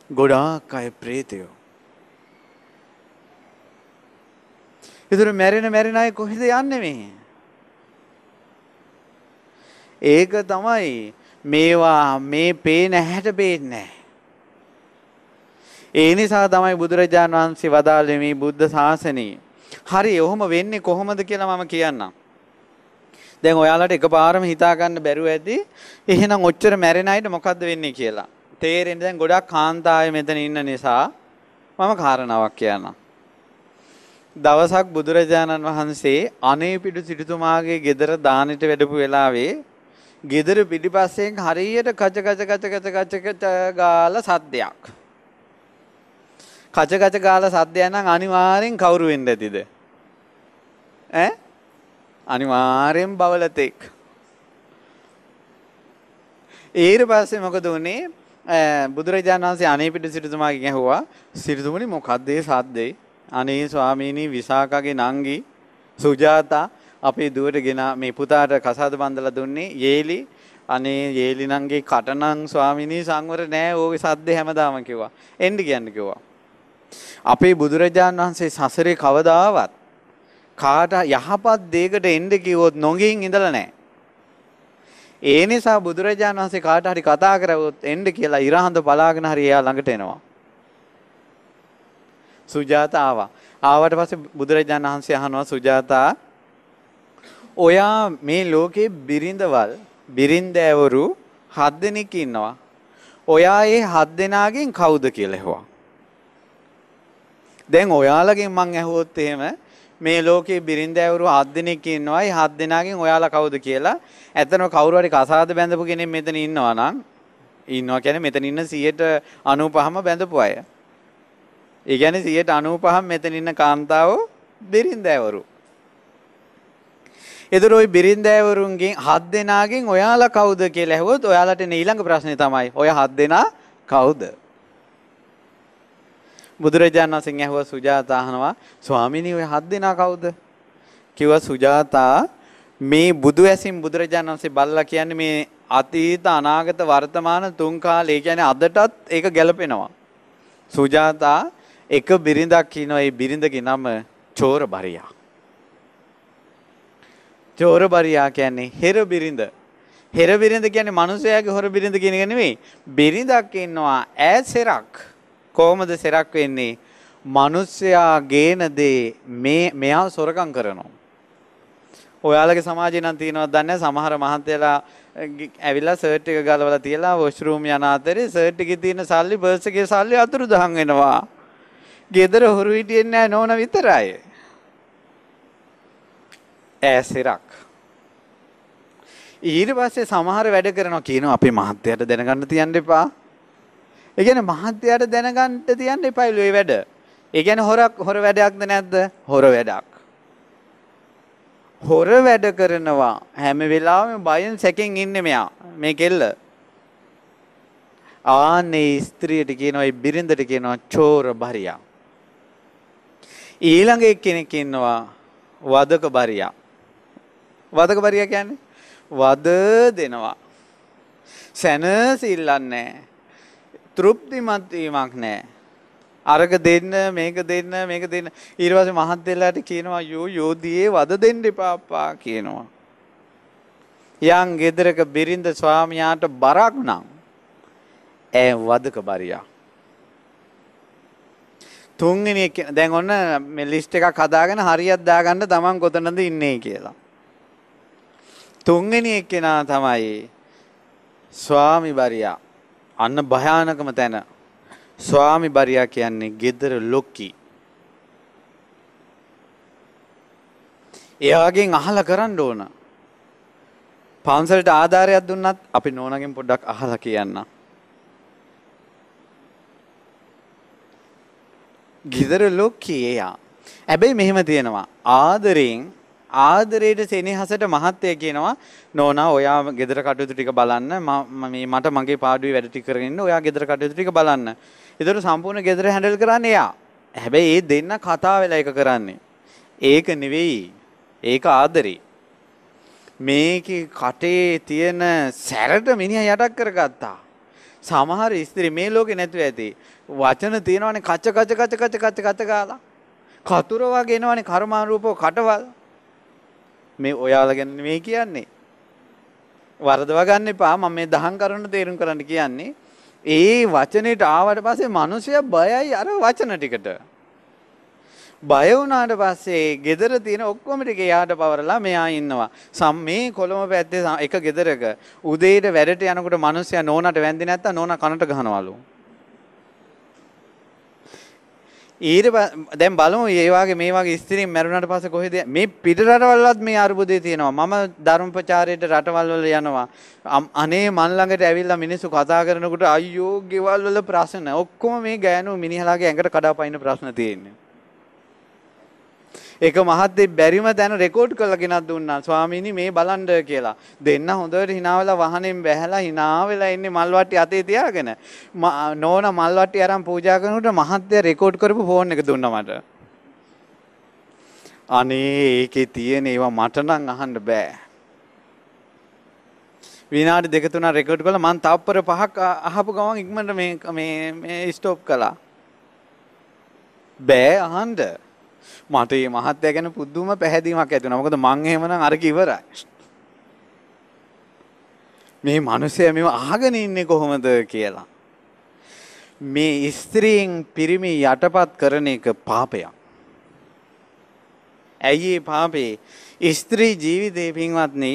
ගොඩාක් අය ප්‍රේතයෝ. ඉතුර මැරෙන මැරෙන අය කොහෙද යන්නේ මේ? ඒක තමයි මේවා මේ පේන හැට පේන්නේ ඒ නිසා තමයි බුදුරජාණන් වහන්සේ වදාළේ මේ බුද්ධ ශාසනය. හරි, ඔහොම වෙන්නේ කොහොමද කියලා මම කියන්නම්. දැන් ඔයාලට එකපාරම හිතා ගන්න බැරුව ඇති. එහෙනම් ඔච්චර මැරෙන අයට මොකද්ද වෙන්නේ කියලා. තේරෙන්නේ දැන් ගොඩක් කාන්තාවය මෙතන ඉන්න නිසා මම කාරණාවක් කියනවා. දවසක් බුදුරජාණන් වහන්සේ අනේපිඩු සිටුතුමාගේ ගෙදර දානෙට වැඩපු වෙලාවේ ගෙදර පිටිපස්සෙන් හරියට කච කච කච කච කච කච ගාලා සද්දයක්. කච කච ගාලා සද්දයක් නම් අනිවාර්යෙන් කවුරු වෙන්න ඇතිද? ඈ අනිවාර්යෙන් බවලතෙක්. ඊට පස්සේ මොකද වුනේ? බුදුරජාණන් වහන්සේ අනේපිට සිටුතුමාගෙන් ඇහුවා සිටුතුමනි මොකද්ද ඒ සද්දේ? අනේ ස්වාමීනි විසාකගේ නංගි සුජාතා අපේ දුවට ගෙන මේ පුතාට කසාද බන්දලා දුන්නේ යේලි අනේ යේලි නංගේ කටනම් ස්වාමීනි සංවර නෑ ඕගේ සද්දේ හැමදාම කිව්වා. එන්න කියන්න කිව්වා. අපේ බුදුරජාණන් වහන්සේ සසරේ කවදාවත් කාට යහපත් දෙයකට එන්න කිව්වොත් නොගින් ඉඳලා නැහැ. ඒ නිසා බුදුරජාණන් වහන්සේ කාට හරි කතා කරවොත් එන්න කියලා ඉරහඳ බලාගෙන හරි එයා ළඟට එනවා. සුජාතා ආවා. ආවට පස්සේ බුදුරජාණන් වහන්සේ අහනවා සුජාතා ඔයා මේ ලෝකේ බිරිඳවල් බිරින්දෑවරු හත් දෙනෙක් ඉන්නවා. ඔයා ඒ හත් දෙනාගෙන් කවුද කියලා ඇහුවා. දැන් ඔයාලගෙන් මං ඇහුවොත් එහෙම මේ ලෝකේ බිරිඳ ඇවුරු හත් දෙනෙක් ඉන්නවායි හත් දෙනාගෙන් ඔයාලා කවුද කියලා ඇත්තන කවුරු හරි කසාද බැඳපු කෙනෙක් මෙතන ඉන්නවා නම් ඉන්නවා කියන්නේ මෙතන ඉන්න 195ම බැඳපු අය. ඒ කියන්නේ 195ම මෙතන ඉන්න කාන්තාවෝ බිරිඳ ඇවුරු. එතකොට ওই බිරින්දෑවරුන්ගෙන් හත් දෙනාගෙන් ඔයාලා කවුද කියලා ඇහුවොත් ඔයාලට එන ඊළඟ ප්‍රශ්නේ තමයි ඔය හත් දෙනා කවුද? බුදුරජාණන් වහන්සේ ඇහුවා සුජාතා අහනවා ස්වාමිනී ඔය හත් දෙනා කවුද? කිව්වා සුජාතා මේ බුදු ඇසින් බුදුරජාණන් වහන්සේ බලලා කියන්නේ මේ අතීත අනාගත වර්තමාන තුන් කාලේ කියන්නේ අදටත් ඒක ගැලපෙනවා. සුජාතා එක බිරිඳක් කියනවා ඒ බිරිඳගේ නම චෝරබරියා. චෝරබරියා කියන්නේ හෙර බිරිඳ. හෙර බිරිඳ කියන්නේ මනුස්සයාගේ හොර බිරිඳ කියන එක නෙමෙයි. බිරිඳක් ඉන්නවා ඈස් හෙරක්. කොහොමද සෙරක් වෙන්නේ? මිනිස්සයා ගේන දේ මේ මෙයා සොරකම් කරනවා. ඔයාලගේ සමාජේ නම් තියෙනවද දන්නේ සමහර මහත්තයලා ඇවිල්ලා සර්ට් එක ගලවලා තියලා වොෂ්රූම් යන අතරේ සර්ට් එකේ තියෙන සල්ලි බර්ස් එකේ සල්ලි අතුරුදහන් වෙනවා. ගෙදර හොරු හිටියෙන්නේ නැහැ නෝන විතරයි. ඈසිරක්. ඊට පස්සේ සමහර වැඩ කරනවා කියනවා අපේ මහත්තයට දැනගන්න තියන්න එපා. ඒ කියන්නේ මහත්යට දැනගන්න තියන්න එපයිලු ඒ වැඩ. ඒ කියන්නේ හොරක් හොර වැඩයක්ද නැද්ද? හොර වැඩක්. හොර වැඩ කරනවා හැම වෙලාවෙම බයෙන් සැකෙන් ඉන්නේ මෙයා. මේ කෙල්ල. ආනේ ස්ත්‍රියට කියනවා ඒ බිරිඳට කියනවා චෝර බරියා. ඊළඟ එක්කෙනෙක් ඉන්නවා වදක බරියා. වදක බරියා කියන්නේ වද දෙනවා. සැනසෙILLන්නේ තෘප්තිමත් වීමක් නැහැ. අරක දෙන්න මේක දෙන්න මේක දෙන්න ඊට පස්සේ මහත්දෙල්ලාට කියනවා යෝ යෝධියේ වද දෙන්න එපාපා කියනවා. යන් ගෙදරක බිරිඳ ස්වාමියාට බරක් නම් ඈ වදක බරියා. තුන්වෙනි දැන් ඔන්න මේ ලිස්ට් එකක් හදාගෙන හරියක් දාගන්න තමන් කොතනද ඉන්නේ කියලා. තුන්වෙනි එක්කෙනා තමයි ස්වාමි බරියා. අන්න භයානකම තැන ස්වාමි බරියා කියන්නේ ගෙදර ලොක්කි. එයාගෙන් අහලා කරන්න ඕන. පන්සලට ආධාරයක් දුන්නත් අපි නෝනගෙන් පොඩ්ඩක් අහලා කියන්න. ගෙදර ලොක්කි එයා. ඇබැයි මෙහෙම තියෙනවා ආදරයෙන් ආදරයට සෙනෙහසට මහත්තය කියනවා නෝනා ඔයා ගෙදර කටයුතු ටික බලන්න මට මගේ පාඩුවේ වැඩ ටික කරගෙන ඔයා ගෙදර කටයුතු ටික බලන්න. ඒතර සම්පූර්ණ ගෙදර හැන්ඩල් කරන්නේ එයා. හැබැයි ඒ දෙන්න කතා වෙලා එක කරන්නේ. ඒක නෙවෙයි. ඒක ආදරේ. මේක කටේ තියෙන සැරට මිනිහ යටක් කරගත්තා. සමහර ස්ත්‍රී මේ ලෝකෙ නැතුව ඇති. වචන තියෙනවනේ කච කච කච කච කච කච ගාලා. කතුර වගේ එනවනේ කර්මාරූපව කටවල්. මේ ඔයාලා ගැන නෙමෙයි කියන්නේ. වරදවා ගන්න එපා. මම මේ දහම් කරුණු තේරුම් කරන්න කියන්නේ. ඒ වචනෙට ආවට පස්සේ මිනිසයා බයයි අර වචන ටිකට. බය වුණාට පස්සේ gedara තියෙන ඔක්කොම ටික එයාට පවරලා මෙයා ඉන්නවා. සම් මේ කොළඹ පැත්තේ එක gedaraක උදේට වැඩට යනකොට මිනිස්සයා නෝනට වැන්දි නැත්තම් නෝනා කනට ගහනවලු. ඊට දැම් බලමු ඒවාගේ මේවාගේ ස්තිරින් මැරුණට පස කොහෙද මේ පිටරටවල්ලත් මේ අර්බුදය තියෙනවා මම ධර්මපචාරයට රටවල්වල යනවා අනේ මල්ලඟට ඇවිල්ලා මිනිස්සු කතා කරනකට අයෝ ගෙවල්වල ප්‍රශ්න ඔක්කොම මේ ගෑනු මිනිහලාගේ ඇඟට කඩා පයින්න ප්‍රශ්න තියෙන්නේ ඒක මහත්තේ බැරිම තැන රෙකෝඩ් කරලා ගෙනත් දුන්නා. ස්වාමීනි මේ බලන්න කියලා. දෙන්න හොඳට hinaවලා වහනෙන් බැහැලා hinaවලා ඉන්නේ මල්වට්ටි අතේ තියාගෙන. නෝන මල්වට්ටි අරන් පූජා කරනකොට මහත්තයා රෙකෝඩ් කරපු ෆෝන් එක දුන්නා මට. අනේ ඒකේ තියෙන ඒවා මට නම් අහන්න බෑ. විනාඩි දෙක තුනක් රෙකෝඩ් කළා මං තප්පර පහක් අහපු ගමන් ඉක්මනට මේ මේ මේ ස්ටොප් කළා. බෑ අහන්න. මට මේ මහත්ය ගැන පුදුම පැහැදීමක් ඇති වුණා. මොකද මං එහෙමනම් අරක ඉවරයි. මේ මිනිස්සයා මේව අහගෙන ඉන්නේ කොහොමද කියලා. මේ ස්ත්‍රීන් පිරිමි යටපත් කරන එක පාපයක්. ඇයි ඒ පාපේ ස්ත්‍රී ජීවිතේ පින්වත්නි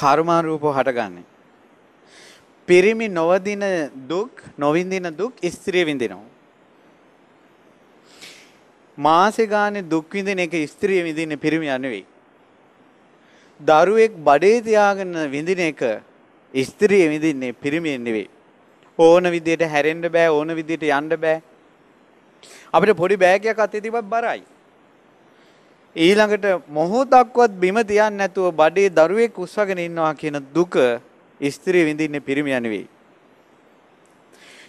කර්මා රූපෝ හටගන්නේ. පිරිමි නොවදින දුක් නොවිඳින දුක් ස්ත්‍රී විඳිනවා. මාසෙ ගානේ දුක් විඳින එක ස්ත්‍රිය විඳින පිරිමියා නෙවෙයි. දරුවෙක් බඩේ තියාගෙන විඳින එක ස්ත්‍රිය විඳින්නේ පිරිමියෙන් නෙවෙයි. ඕන විදියට හැරෙන්න බෑ ඕන විදියට යන්න බෑ. අපිට පොඩි බෑගයක් අතේ තිබ්බත් බරයි. ඊළඟට මොහොතක්වත් බිම තියන්නේ නැතුව බඩේ දරුවෙක් උස්සගෙන ඉන්නවා කියන දුක ස්ත්‍රිය විඳින්නේ පිරිමියා නෙවෙයි.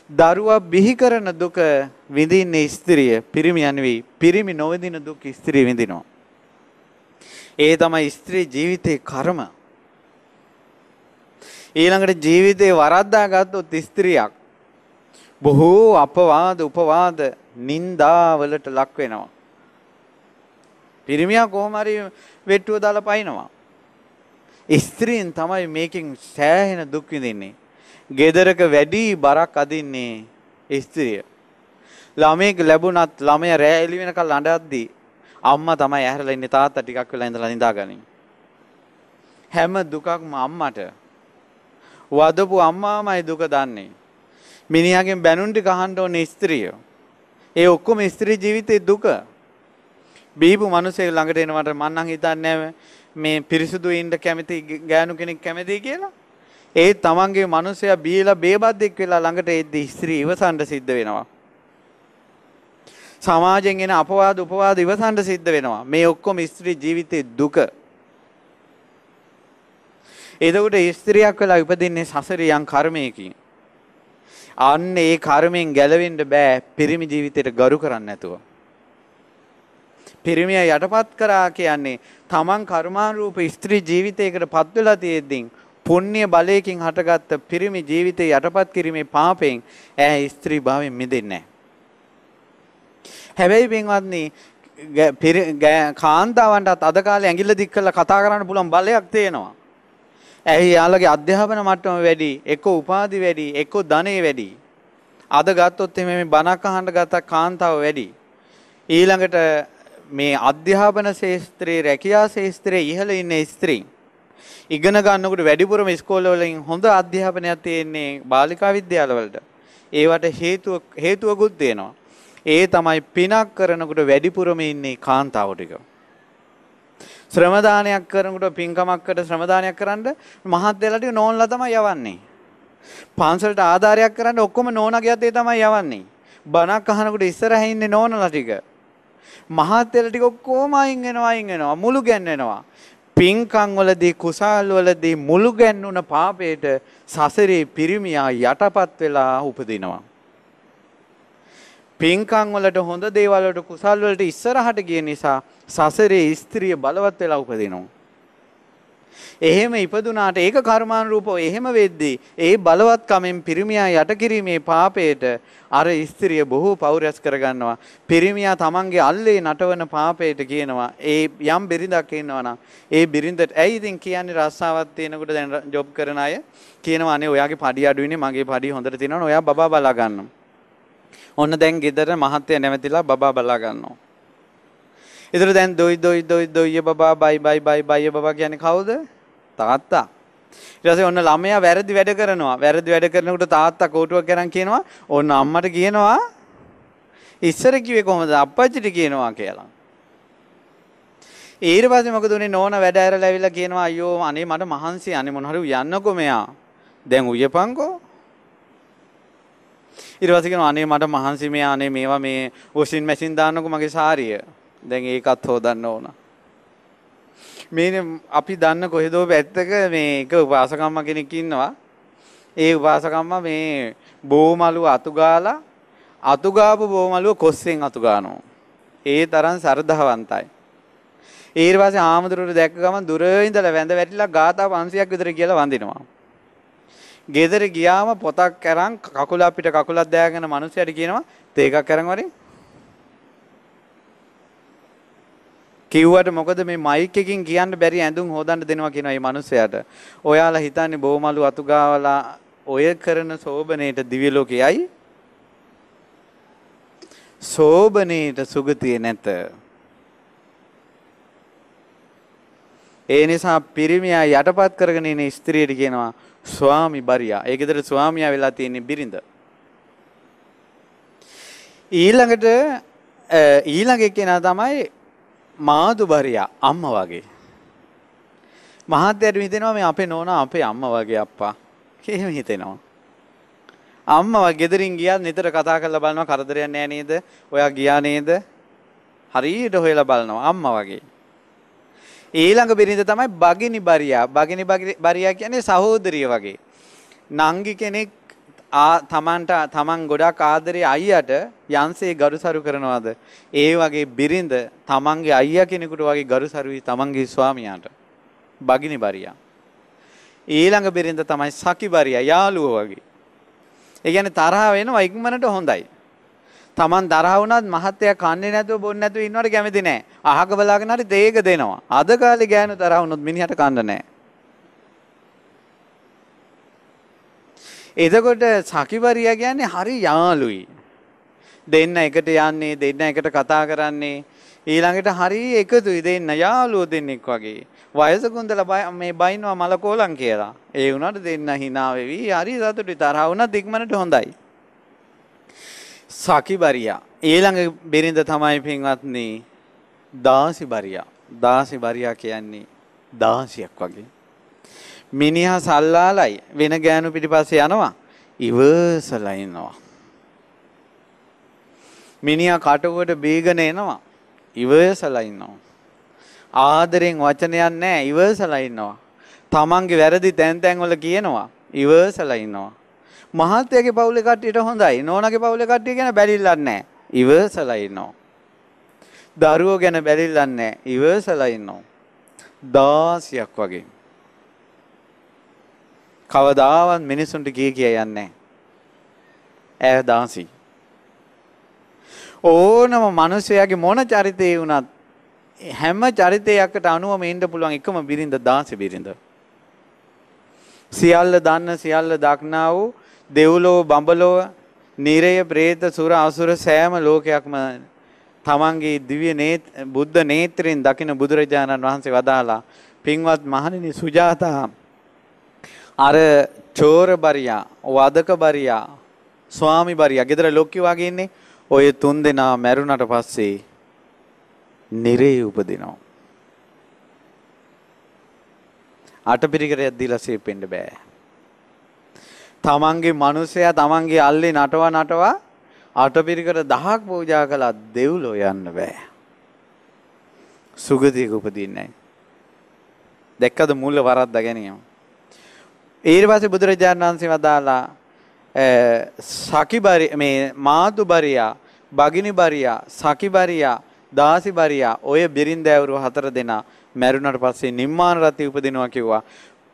දරුවා බිහි කරන දුක විඳින්නේ ස්ත්‍රිය පිරිමියන් වී පිරිමි නොවිඳින දුක් ස්ත්‍රී විඳිනවා. ඒ තමයි ස්ත්‍රී ජීවිතේ කර්ම. ඊළඟට ජීවිතේ වරද්දා ගත්තොත් ස්ත්‍රියක් බොහෝ අපවාද උපවාද නින්දාවලට ලක් වෙනවා. පිරිමියා කොහොම හරි වෙට්ටුව දාලා පයින්නවා. ස්ත්‍රීන් තමයි මේකෙන් සෑහෙන දුක් විඳින්නේ. ගෙදරක වැඩි බරක් අදින්නේ ස්ත්‍රිය. ළමයෙක් ලැබුණත් ළමයා රෑ එළි වෙනකල් අඬද්දී අම්මා තමයි ඇහැරලා ඉන්නේ තාත්තා ටිකක් වෙලා ඉඳලා නිදාගනින්. හැම දුකක්ම අම්මට වදපු අම්මාමයි දුක දන්නේ. මිනිහාගෙන් බැනුම් ටික අහන්න ඕනේ ස්ත්‍රිය. ඒ ඔක්කොම ස්ත්‍රී ජීවිතේ දුක. බීපු මිනිස්සේ ළඟට එනවට මම නම් හිතන්නේ මේ පිරිසුදු ඉන්න කැමති ගෑනු කෙනෙක් කැමති කියලා. ඒ තමන්ගේ මනුස්සයා බීලා බේබද්දෙක් වෙලා ළඟට එද්දී ස්ත්‍රී ඉවසන්න සිද්ධ වෙනවා. සමාජයෙන් එන අපවාද උපවාද ඉවසන්න සිද්ධ වෙනවා. මේ ඔක්කොම ස්ත්‍රී ජීවිතේ දුක. එතකොට ස්ත්‍රියක් වෙලා ඉපදින්නේ සසරියන් කර්මයකින්. අන්න ඒ කර්මෙන් ගැලවෙන්න බෑ පිරිමි ජීවිතයට ගරු කරන්න නැතුව. පිරිමිය යටපත් කරා කියන්නේ තමන් කර්මානුරූප ස්ත්‍රී ජීවිතයකට පත් වෙලා තියෙද්දී පුණ්‍ය බලයකින් හටගත්ත පිරිමි ජීවිතේ යටපත් කිරීමේ පාපයෙන් ඇහැ ස්ත්‍රී භාවයෙන් මිදෙන්නේ හැබැයි පින්වත්නි කාන්තාවන්ටත් අද කාලේ ඇඟිල්ල දික් කරලා කතා කරන්න පුළුවන් බලයක් තියෙනවා. ඇයි යාළගේ අධ්‍යාපන මට්ටම වැඩි, එක්ක උපාධි වැඩි, එක්ක ධනෙ වැඩි. අද ගත්තොත් එමේ මේ බණක් අහන්න ගත්ත කාන්තාව වැඩි. ඊළඟට මේ අධ්‍යාපන ශේස්ත්‍රයේ රැකියා ශේස්ත්‍රයේ ඉහළ ඉන්න ස්ත්‍රීන් ඉගෙන ගන්නකොට වැඩිපුරම ඉස්කෝලවලින් හොඳ අධ්‍යාපනයක් තියෙන්නේ බාලිකා විද්‍යාලවලට. ඒවට හේතුව හේතුවකුත් දෙනවා. ඒ තමයි පිනක් කරනකොට වැඩිපුරම ඉන්නේ කාන්තාව ටික. ශ්‍රමදානයක් කරනකොට පින්කමක්කට ශ්‍රමදානයක් කරන්න මහත්දැලා ටික නෝන්ලා තමයි යවන්නේ. පන්සලට ආධාරයක් කරන්න ඔක්කොම නෝනගියත් ඒ තමයි යවන්නේ. බණක් අහනකොට ඉස්සරහින් ඉන්නේ නෝනලා ටික. මහත්දැලා ටික ඔක්කොම අයින් වෙනවා අයින් වෙනවා මුළු ගැන්වෙනවා. පින්කංවලදී කුසාල්වලදී මුළු ගැන්වුන පාපයට සසරේ පිරිමියා යටපත් වෙලා උපදිනවා. පින්කංවලට හොඳ දේවල්ලට කුසල්වලට ඉස්සරහට ගිය නිසා සසරේ ස්ත්‍රිය බලවත් වෙලා උපදිනවා. එහෙම ඉපදුනාට ඒක කර්මානුරූපව එහෙම වෙද්දී ඒ බලවත්කමෙන් පිරිමියා යට කිරීමේ පාපයට අර ස්ත්‍රිය බොහෝ පෞරස් කරගන්නවා. පිරිමියා තමන්ගේ අල්ලේ නටවන පාපයට කියනවා. ඒ යම් බිරිඳක් ඉන්නවනම් ඒ බිරිඳට ඇයි ඉතින් කියන්නේ රස්සාවක් තියෙනකොට දැන් ජොබ් කරන අය කියනවා අනේ ඔයාගේ පඩි අඩුයිනේ මගේ පඩි හොඳට තියෙනවනේ ඔයා බබා බලා ගන්නවා. ඔන්න දැන් ගෙදර මහත්තයා නැවතිලා බබා බලා ගන්නවා. එතකොට දැන් දොයි දොයි දොයි දොයිය බබා බයි බයි බයි බයි බබා කියන්නේ කවුද? තාත්තා. ඊට පස්සේ ඔන්න ළමයා වැරදි වැඩ කරනවා. වැරදි වැඩ කරනකොට තාත්තා කෝටුවක් ගරන් කියනවා. ඔන්න අම්මට කියනවා ඉස්සර කිව්වේ කොහොමද අප්පච්චිට කියනවා කියලා. ඊට පස්සේ මොකද උනේ නෝන වැඩ ඇරලා ඇවිල්ලා කියනවා අයියෝ අනේ මට මහන්සි අනේ මොන හරි යන්නකෝ මෙයා. දැන් උයපන්කෝ ඉරවසගෙන අනේ මට මහන්සි මේ අනේ මේවා මේ වොෂින් මැෂින් දාන්නකො මගේ සාරිය දැන් ඒකත් හොදන්න ඕන. මේ අපි දන්න කොහෙදෝ පැත්තක මේක උපාසකම්ම කෙනෙක් ඉන්නවා. ඒ උපාසකම්ම මේ බෝමලුව අතුගාලා අතුගාපු බෝමලුව කොස්සෙන් අතුගානවා. ඒ තරම් සරදහවන්තයි. ඊට පස්සේ ආමඳුරට දැක්ක ගමන් දුර ඉඳලා වැඳ වැටිලා ගාථා 500ක් විතර කියලා වඳිනවා. ගෙදර ගියාම පොතක් අරන් කකුල අපිට කකුලක් දෑගෙන මිනිස්සුන්ට කියනවා තේ එකක් අරන් වරේ කිව්වට මොකද මේ මයික් එකකින් කියන්න බැරි ඇඳුම් හොදන්න දෙනවා කියන මේ මිනිස්සයාට. ඔයාලා හිතන්නේ බොමලු අතු ගාවලා ඔය කරන සෝබනේට දිව්‍ය ලෝකයයි. සෝබනේට සුගතිය නැත. ඒ නිසා පිරිමියා යටපත් කරගෙන ඉන ස්ත්‍රියට කියනවා ස්වාමි බරියා. ඒ ගෙදර ස්වාමියා වෙලා තියෙන බිරිඳ. ඊළඟට ඊළඟ කෙනා තමයි මාදුභරයා අම්ම වගේ. මහත්දයට හිතෙනවා මේ අපේ නෝන අපේ අම්ම වගේ අප්පා එහෙම හිතෙනවා. අම්ම ගෙදරින් ගියත් නිතර කතා කරලා බලනවා කරදරයක් නෑ නේද? ඔයා ගියා නේද? හරියට හොයලා බලනවා අම්ම වගේ. ඊළඟ බිරිඳ තමයි බගිනි බරියා. බගිනි බරියා කියන්නේ සහෝදරිය වගේ. නංගි කෙනෙක් තමන්ට තමන් ගොඩක් ආදරේ අයියට යන්සේ ගරුසරු කරනවාද. ඒ වගේ බිරිඳ තමන්ගේ අයිය කෙනෙකුට වගේ ගරුසරුයි තමන්ගේ ස්වාමියාට. බගිනි බරියා. ඊළඟ බිරිඳ තමයි සකි බරියා යාළුව වගේ. ඒ කියන්නේ තරහ වෙනවා ඉක්මනට හොඳයි. තමන් තරහ වුණත් මහත්තයා කන්නේ නැතුව බොන්නේ නැතුව ඉන්නවට කැමති නැහැ. අහක බලාගෙන හරි දේක දෙනවා. අද කාලේ ගෑනු තරහ වුණොත් මිනිහට කන්න නැහැ. එතකොට සකිවරිය කියන්නේ හරි යාළුයි. දෙන්න එකට යන්නේ දෙන්න එකට කතා කරන්නේ ඊළඟට හරි එකතුයි දෙන්න යාළුවෝ දෙන්නෙක් වගේ. වයසකුන්දල මේ බයිනවා මලකෝලම් කියලා. ඒ වුණාට දෙන්න hina වෙවි. හරි සතුටුයි තරහ වුණා දිගමනට හොඳයි. සකිබරියා ඊළඟ බිරිඳ තමයි පින්වත්නි දාසිබරියා. දාසිබරියා කියන්නේ දාසියක් වගේ. මිනිහා සල්ලාලයි වෙන ගෑනු පිටිපස්සේ යනවා ඉවසලා ඉන්නවා. මිනිහා කටුවට බීගෙන එනවා ඉවසලා ඉන්නවා. ආදරෙන් වචනයක් නැහැ ඉවසලා ඉන්නවා. තමන්ගේ වැරදි තැන් තැන් වල කියනවා ඉවසලා ඉන්නවා. මහත්යගේ පවුලේ කට්ටියට හොඳයි. නෝනාගේ පවුලේ කට්ටිය ගැන බැලිල්ලක් නැහැ. ඉවසලා ඉන්නවා. දරුවෝ ගැන බැලිල්ලක් නැහැ. ඉවසලා ඉන්නවා. දාසියක් වගේ. කවදාවත් මිනිසුන්ට ගිය කිය යන්නේ ඇය දාසි. ඕනම මනුස්සයාගේ මොන චරිතය වුණත් හැම චරිතයකට අනුවම ඉන්න පුළුවන් එකම බිරිඳ දාසි බිරිඳ. සියල්ල දන්න සියල්ල දක්නා වූ දෙව්ලෝ බඹලෝ නිරය ප්‍රේත සුර අසුර සෑම ලෝකයක්ම තමන්ගේ දිව්‍ය බුද්ධ නේත්‍රයෙන් දකින බුදුරජාණන් වහන්සේ වදාලා පින්වත් මහණෙනි සුජාතා අර චෝර බරියා, වදක බරියා, ස්වාමි බරියා ගෙදර ලොක්කි වගේ ඉන්නේ ඔය තුන් දෙනා මැරුණට පස්සේ නිරේ උපදිනවා. අටපිරිකරයක් දීලා සේපෙන්න බෑ. තමන්ගේ මිනිසයා තමන්ගේ අල්ලේ නටවා නටවා අටපිරිකර දහක් පූජා කළා දෙව්ලෝ යන්න බෑ. සුගතියක උපදින්නේ නැහැ. දැක්කද මුල වරද්දා ගැනීම? ඊර්වාසේ බුදුරජාණන් වහන්සේ වදාලා සකිබරි මේ මාදුබරියා බගිනිබරියා සකිබරියා දාසිබරියා ඔය බිරින්දෑවරු හතර දෙනා මැරුණට පස්සේ නිම්මාන රති උපදිනවා කිව්වා.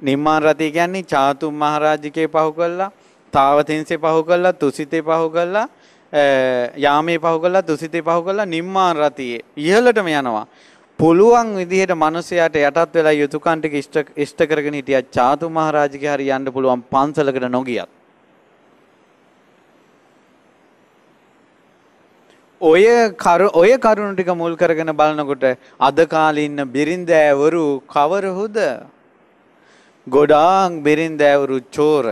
නිම්මාන රති කියන්නේ චාතුම් මහරජිකේ පහු කළා, තාවතින්සේ පහු කළා, තුසිතේ පහු කළා, යාමේ පහු කළා, තුසිතේ පහු කළා නිම්මාන රතියේ ඉහළටම යනවා. පුළුවන් විදිහට මිනිසයාට යටත් වෙලා යුතුයකම් ටික ඉෂ්ට ඉෂ්ට කරගෙන හිටියා චාතු මහරජගේ හරි යන්න පුළුවන් පන්සලකට නොගියත්. ඔය කරු ඔය කරුණු ටික මුල් කරගෙන බලනකොට අද කාලේ ඉන්න බිරින්දෑවරු කවර හොද? ගොඩාක් බිරින්දෑවරු චෝර.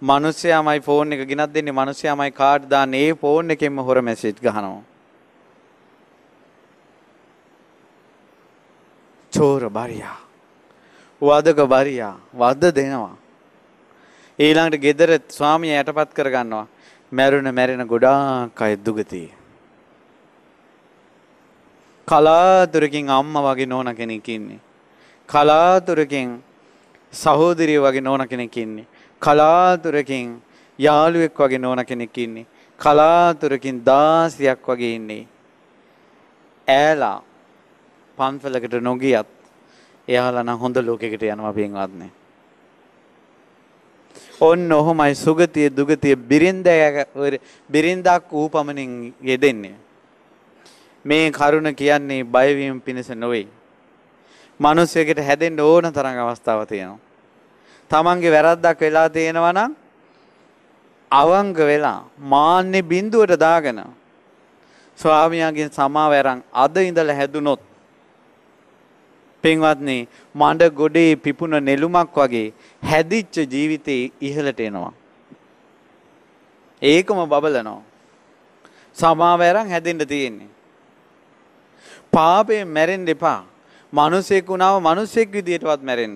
මිනිස්සයාමයි ෆෝන් එක ගිනත් දෙන්නේ මිනිස්සයාමයි කාඩ් දාන්නේ ඒ ෆෝන් එකෙන්ම හොර මැසේජ් ගහනවා. චෝර බරියා. වදක බරියා වද දෙනවා. ඊළඟට ගෙදර ස්වාමිය යටපත් කරගන්නවා. මැරුණ මැරෙන ගොඩාක් අය දුගතියි. කලාතුරකින් අම්ම වගේ නෝන කෙනෙක් ඉන්නේ. කලාතුරකින් සහෝදරිය වගේ නෝන කෙනෙක් ඉන්නේ. කලාතුරකින් යාළුවෙක් වගේ නෝන කෙනෙක් ඉන්නේ. කලාතුරකින් දාසියක් වගේ ඉන්නේ. ඈලා පන්සලකට නොගියත් එයාලා නම් හොඳ ලෝකයකට යනවා පින්වත්නි. ඔන්න ඔහොමයි සුගතිය දුගතිය බිරින්දයක බිරින්දක් වූ පමණින් යෙදෙන්නේ. මේ කරුණ කියන්නේ බයවීම පිණිස නොවේ. මිනිස්සෙකුට හැදෙන්න ඕන තරම් අවස්ථාවක් තියෙනවා. තමන්ගේ වැරද්දක් වෙලා තියෙනවා නම් අවංග වෙලා මාන්නේ බිඳුවට දාගෙන ස්වාමියාගෙන් සමාව අරන් අද ඉඳලා හැදුනොත් පින්වත්නි මඩ ගොඩේ පිපුණ නෙළුමක් වගේ හැදිච්ච ජීවිතේ ඉහළට එනවා. ඒකම බබලනවා. සමාව ඇරන් හැදෙන්න තියෙන්නේ. පාපේ මැරෙන්න එපා. මිනිසෙක් වුණාම මිනිසෙක් විදියටවත් මැරෙන්න.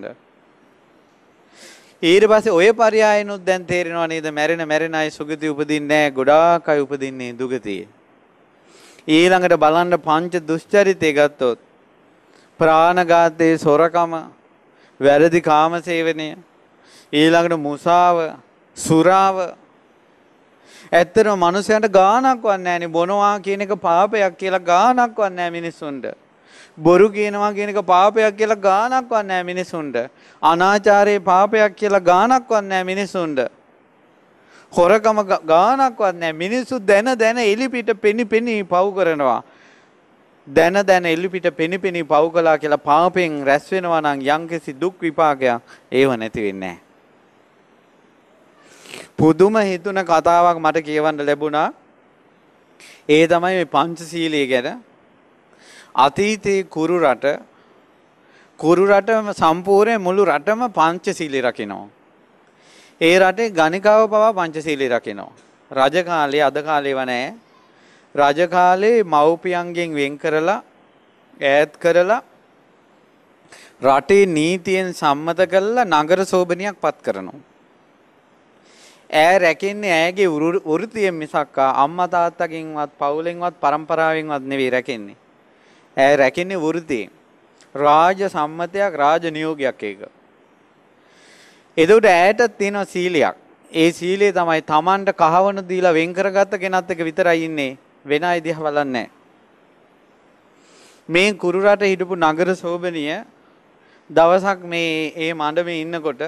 ඊට පස්සේ ඔය පරයයනොත් දැන් තේරෙනවා නේද මැරෙන මැරෙන අය සුගති උපදින්නේ නැහැ ගොඩාක් අය උපදින්නේ දුගතියේ. ඊළඟට බලන්න පංච දුෂ්චරිතය ගත්තොත් ප්‍රාණඝාතයේ සොරකම වැරදි කාමසේවනය ඊළඟට මුසාව සුරාව ඇත්තටම මනුස්සයන්ට ගාණක් වන්නේ නැහනේ බොනවා කියන එක පාපයක් කියලා ගාණක් වන්නේ නැහැ මිනිස්සුන්ට බොරු කියනවා කියන එක පාපයක් කියලා ගාණක් වන්නේ නැහැ මිනිස්සුන්ට අනාචාරයේ පාපයක් කියලා ගාණක් වන්නේ නැහැ මිනිස්සුන්ට හොරකම ගාණක් වන්නේ නැහැ මිනිස්සු දැන දැන එලිපිට පෙනි පෙනි පව් කරනවා දැන දැන එල්ලිපිට පෙනිපෙනී පව් කලා කියලා පාපෙන් රැස් වෙනවා නම් යම්කිසි දුක් විපාකයක් ඒව නැති වෙන්නේ නැහැ. පුදුම හිතුන කතාවක් මට කියවන්න ලැබුණා. ඒ තමයි මේ පංචශීලයේ ගැන අතීතයේ කුරු රට කුරු රටම සම්පූර්ණ මුළු රටම පංචශීලයේ රකිනවා. ඒ රටේ ගණිකාව පවා පංචශීලයේ රකිනවා. රජ කාලේ අද කාලේව නැහැ. රජ කාලේ මව්පියන්ගෙන් වෙන් කරලා ඈත් කරලා රටේ නීතියෙන් සම්මත කරලා නගර සෝබනියක් පත් කරනවා. ඈ රැකෙන්නේ ඈගේ වෘතියෙන් මිසක් අම්මා තාත්තගෙන්වත් පවුලෙන්වත් පරම්පරාවෙන්වත් නෙවෙයි රැකෙන්නේ. ඈ රැකෙන්නේ වෘතියෙන්. රාජ සම්මතයක් රාජ නියෝගයක් ඒක. එතකොට ඈටත් තියෙනවා සීලයක්. ඒ සීලය තමයි Tamanට කහවණු දීලා වෙන් කරගත්ත කෙනත් එක විතරයි ඉන්නේ. වෙන අය දිහා බලන්නේ මේ කුරු රට හිටපු නගර සෝබනිය දවසක් මේ ඒ මඬමේ ඉන්නකොට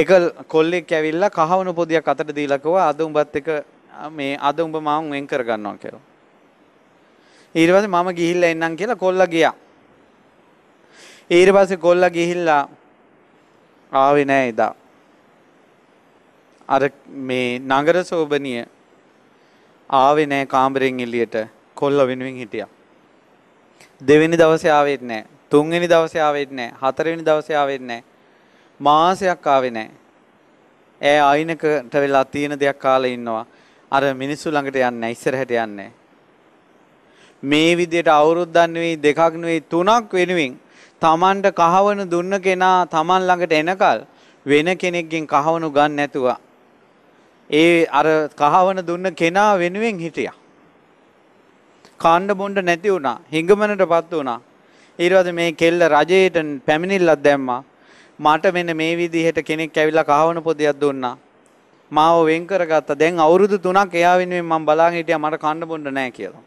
ඒක කොල්ලෙක් ඇවිල්ලා කහවණු පොදියක් අතට දීලා කිව්වා අද උඹත් එක මේ අද උඹ මාව වෙන් කර ගන්නවා කියලා. ඊට පස්සේ මම ගිහිල්ලා එන්නම් කියලා කොල්ලා ගියා. ඊට පස්සේ කොල්ලා ගිහිල්ලා ආවේ නෑ එදා. අර මේ නගර සෝබනිය ආවේ නෑ කාමරෙන් එළියට කොල්ල වෙනුවෙන් හිටියා. දෙවෙනි දවසේ ආවෙත් නෑ. තුන්වෙනි දවසේ ආවෙත් නෑ. හතරවෙනි දවසේ ආවෙත් නෑ. මාසයක් ආවේ නෑ. ඈ අයිනකට වෙලා තියෙන දෙයක් කාලා ඉන්නවා. අර මිනිස්සු ළඟට යන්නේ ඉස්සරහට යන්නේ. මේ විදියට අවුරුද්දක් නෙවෙයි දෙකක් නෙවෙයි තුනක් වෙනුවෙන් Tamanට කහවණු දුන්න කෙනා Taman ළඟට එනකල් වෙන කෙනෙක්ගෙන් කහවණු ගන්න නැතුව ඒ අර කහවන දුන්න කෙනා වෙනුවෙන් හිටියා. කාණ්ඩ බොණ්ඩ නැති වුණා. හිඟමනට පත් වුණා. ඊට මේ කෙල්ල රජයට පැමිණිල්ලක් දැම්මා. මට මෙන්න මේ විදිහට කෙනෙක් ඇවිල්ලා කහවන පොදියක් දුන්නා. මාව වෙන් කරගත්තා. දැන් අවුරුදු 3ක් එයා වෙනුවෙන් මම බලාගෙන හිටියා මට කන්න බොන්න නැහැ කියලා.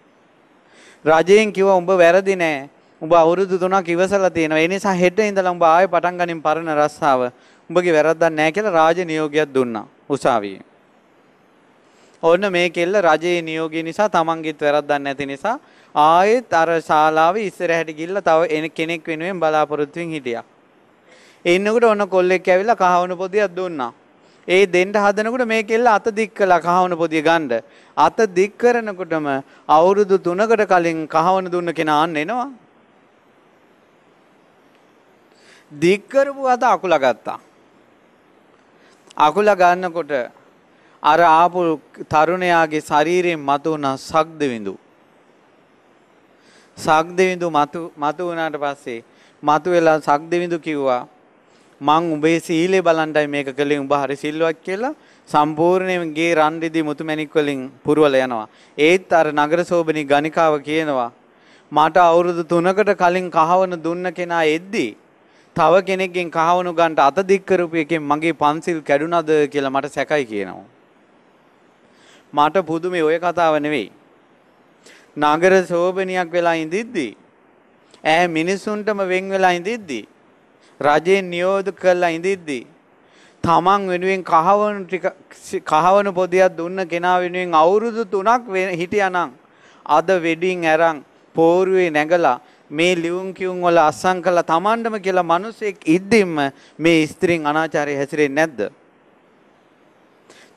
රජයෙන් කිව්වා උඹ වැරදි නෑ. උඹ අවුරුදු 3ක් ඉවසලා තියෙනවා. ඒ නිසා හෙට ඉඳලා උඹ ආයෙ පටන් ගනින් පරණ රස්සාව. උඹගේ වැරද්දක් නෑ කියලා රාජ නියෝගයක් දුන්නා. උසාවියේ. ඕන්න මේ කෙල්ල රජයේ නියෝගය නිසා තමන්ගෙත් වැරද්දක් නැති නිසා ආයෙත් අර ශාලාවේ ඉස්සරහට ගිහිල්ලා තව එන කෙනෙක් වෙනුවෙන් බලාපොරොත්තුෙන් හිටියා. එන්නකොට ඔන්න කොල්ලෙක් ඇවිල්ලා කහවණු පොදියක් දුන්නා. ඒ දෙන්න හදනකොට මේ කෙල්ල අත දික් කළා කහවණු පොදිය ගන්න. අත දික් කරනකොටම අවුරුදු 3කට කලින් කහවණු දුන්න කෙනා අන්න එනවා. දික් කරපු අත අකුලා ගත්තා. අකුලා ගන්නකොට අර ආපු තරුණයාගේ ශරීරයෙන් මතු වුණා සක්දවිඳු. සක්දවිඳු මතු මතු වුණාට පස්සේ මතු වෙලා සක්දවිඳු කිව්වා මං උඹේ සීලේ බලන්ටයි මේක කළේ උඹ හරි සිල්වත් කියලා සම්පූර්ණයෙන් ගේ රන් රිදී මුතුමැණික් වලින් පුරවල යනවා. ඒත් අර නගර සෝබනි ගණිකාව කියනවා මට අවුරුදු 3කට කලින් කහවණු දුන්න කෙනා එද්දී තව කෙනෙක්ගෙන් කහවණු ගන්නට අත දික් කරපු එකෙන් මගේ පන්සිල් කැඩුනද කියලා මට සැකයි කියනවා. මට පුදුමේ ඔය කතාව නෙවෙයි. නගර සෝබනියක් වෙලා ඉඳිද්දි ඈ මිනිසුන්ටම වෙන් වෙලා ඉඳිද්දි රජයෙන් නියෝද කරලා ඉඳිද්දි තමන් වෙනුවෙන් කහවණු ටික කහවණු පොදියක් දුන්න කෙනා වෙනුවෙන් අවුරුදු 3ක් හිටියානම් අද වෙඩින් ඇරන් පෝරුවේ නැගලා මේ ලියුම් කියුම් වල අස්සම් කළා තමන්ටම කියලා මිනිසෙක් ඉද්දිම්ම මේ ස්ත්‍රීන් අනාචාරය හැසිරෙන්නේ නැද්ද?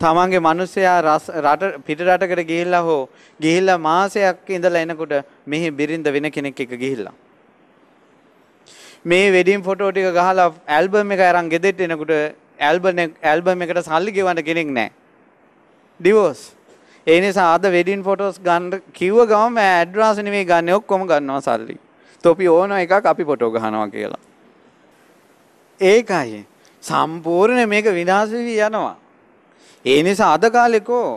තමන්ගේ මිනිස්සයා රට පිට රටකට ගිහිල්ලා හෝ ගිහිල්ලා මාසයක් ඉඳලා එනකොට මෙහි බිරිඳ වෙන කෙනෙක් එක ගිහිල්ලා මේ වෙඩින් ෆොටෝ ටික ගහලා ඇල්බම් එක අරන් ගෙදෙට්ට එනකොට ඇල්බම් ඇල්බම් එකට සල්ලි ගෙවන්න කෙනෙක් නැහැ. ඩිවෝස්. ඒ නිසා අද වෙඩින් ෆොටෝස් ගන්න කිව්ව ගමන් මම ඇඩ්වාන්ස් නෙමෙයි ගන්න ඔක්කොම ගන්නවා සල්ලි. තොපි ඕන එකක් අපි ෆොටෝ ගහනවා කියලා. ඒකයි සම්පූර්ණ මේක විනාශ වී යනවා. ඒ නිසා අද කාලෙකෝ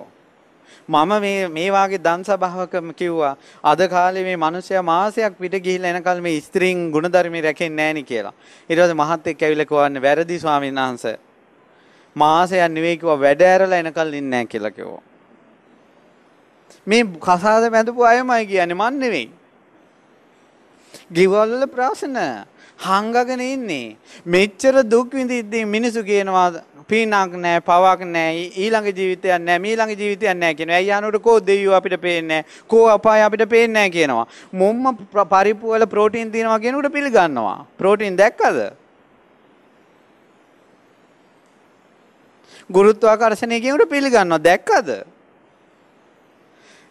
මම මේ මේ වාගේ දන් සභාවකම කිව්වා අද කාලේ මේ මිනිස්සයා මාසයක් පිට ගිහිල්ලා එනකල් මේ ස්ත්‍රීන් ගුණධර්ම රැකෙන්නේ නැහෙනි කියලා. ඊට පස්සේ මහත් එක්ක ඇවිල්ලා කවන්නේ වැරදි ස්වාමීන් වහන්සේ. මාසයක් නෙවෙයි කිව්වා වැඩ ඇරලා එනකල් ඉන්නේ නැහැ කියලා කිව්වා. මේ කසාද බැඳපු අයමයි කියන්නේ මන් නෙවෙයි. ගෙවල් වල ප්‍රශ්න හංගගෙන ඉන්නේ. මෙච්චර දුක් විඳිද්දී මිනිසු කියනවා පිනක් නෑ පවක් නෑ ඊළඟ ජීවිතයක් නෑ මීළඟ ජීවිතයක් නෑ කියනවා. ඇයි ආනුවට කෝ දෙවියෝ අපිට පේන්නේ කෝ අපාය අපිට පේන්නේ කියනවා. මොම්ම පරිප්පු වල ප්‍රෝටීන් තියෙනවා කියනකොට පිළිගන්නවා. ප්‍රෝටීන් දැක්කද? ගුරුත්වාකර්ෂණය කියනකොට පිළිගන්නවා. දැක්කද?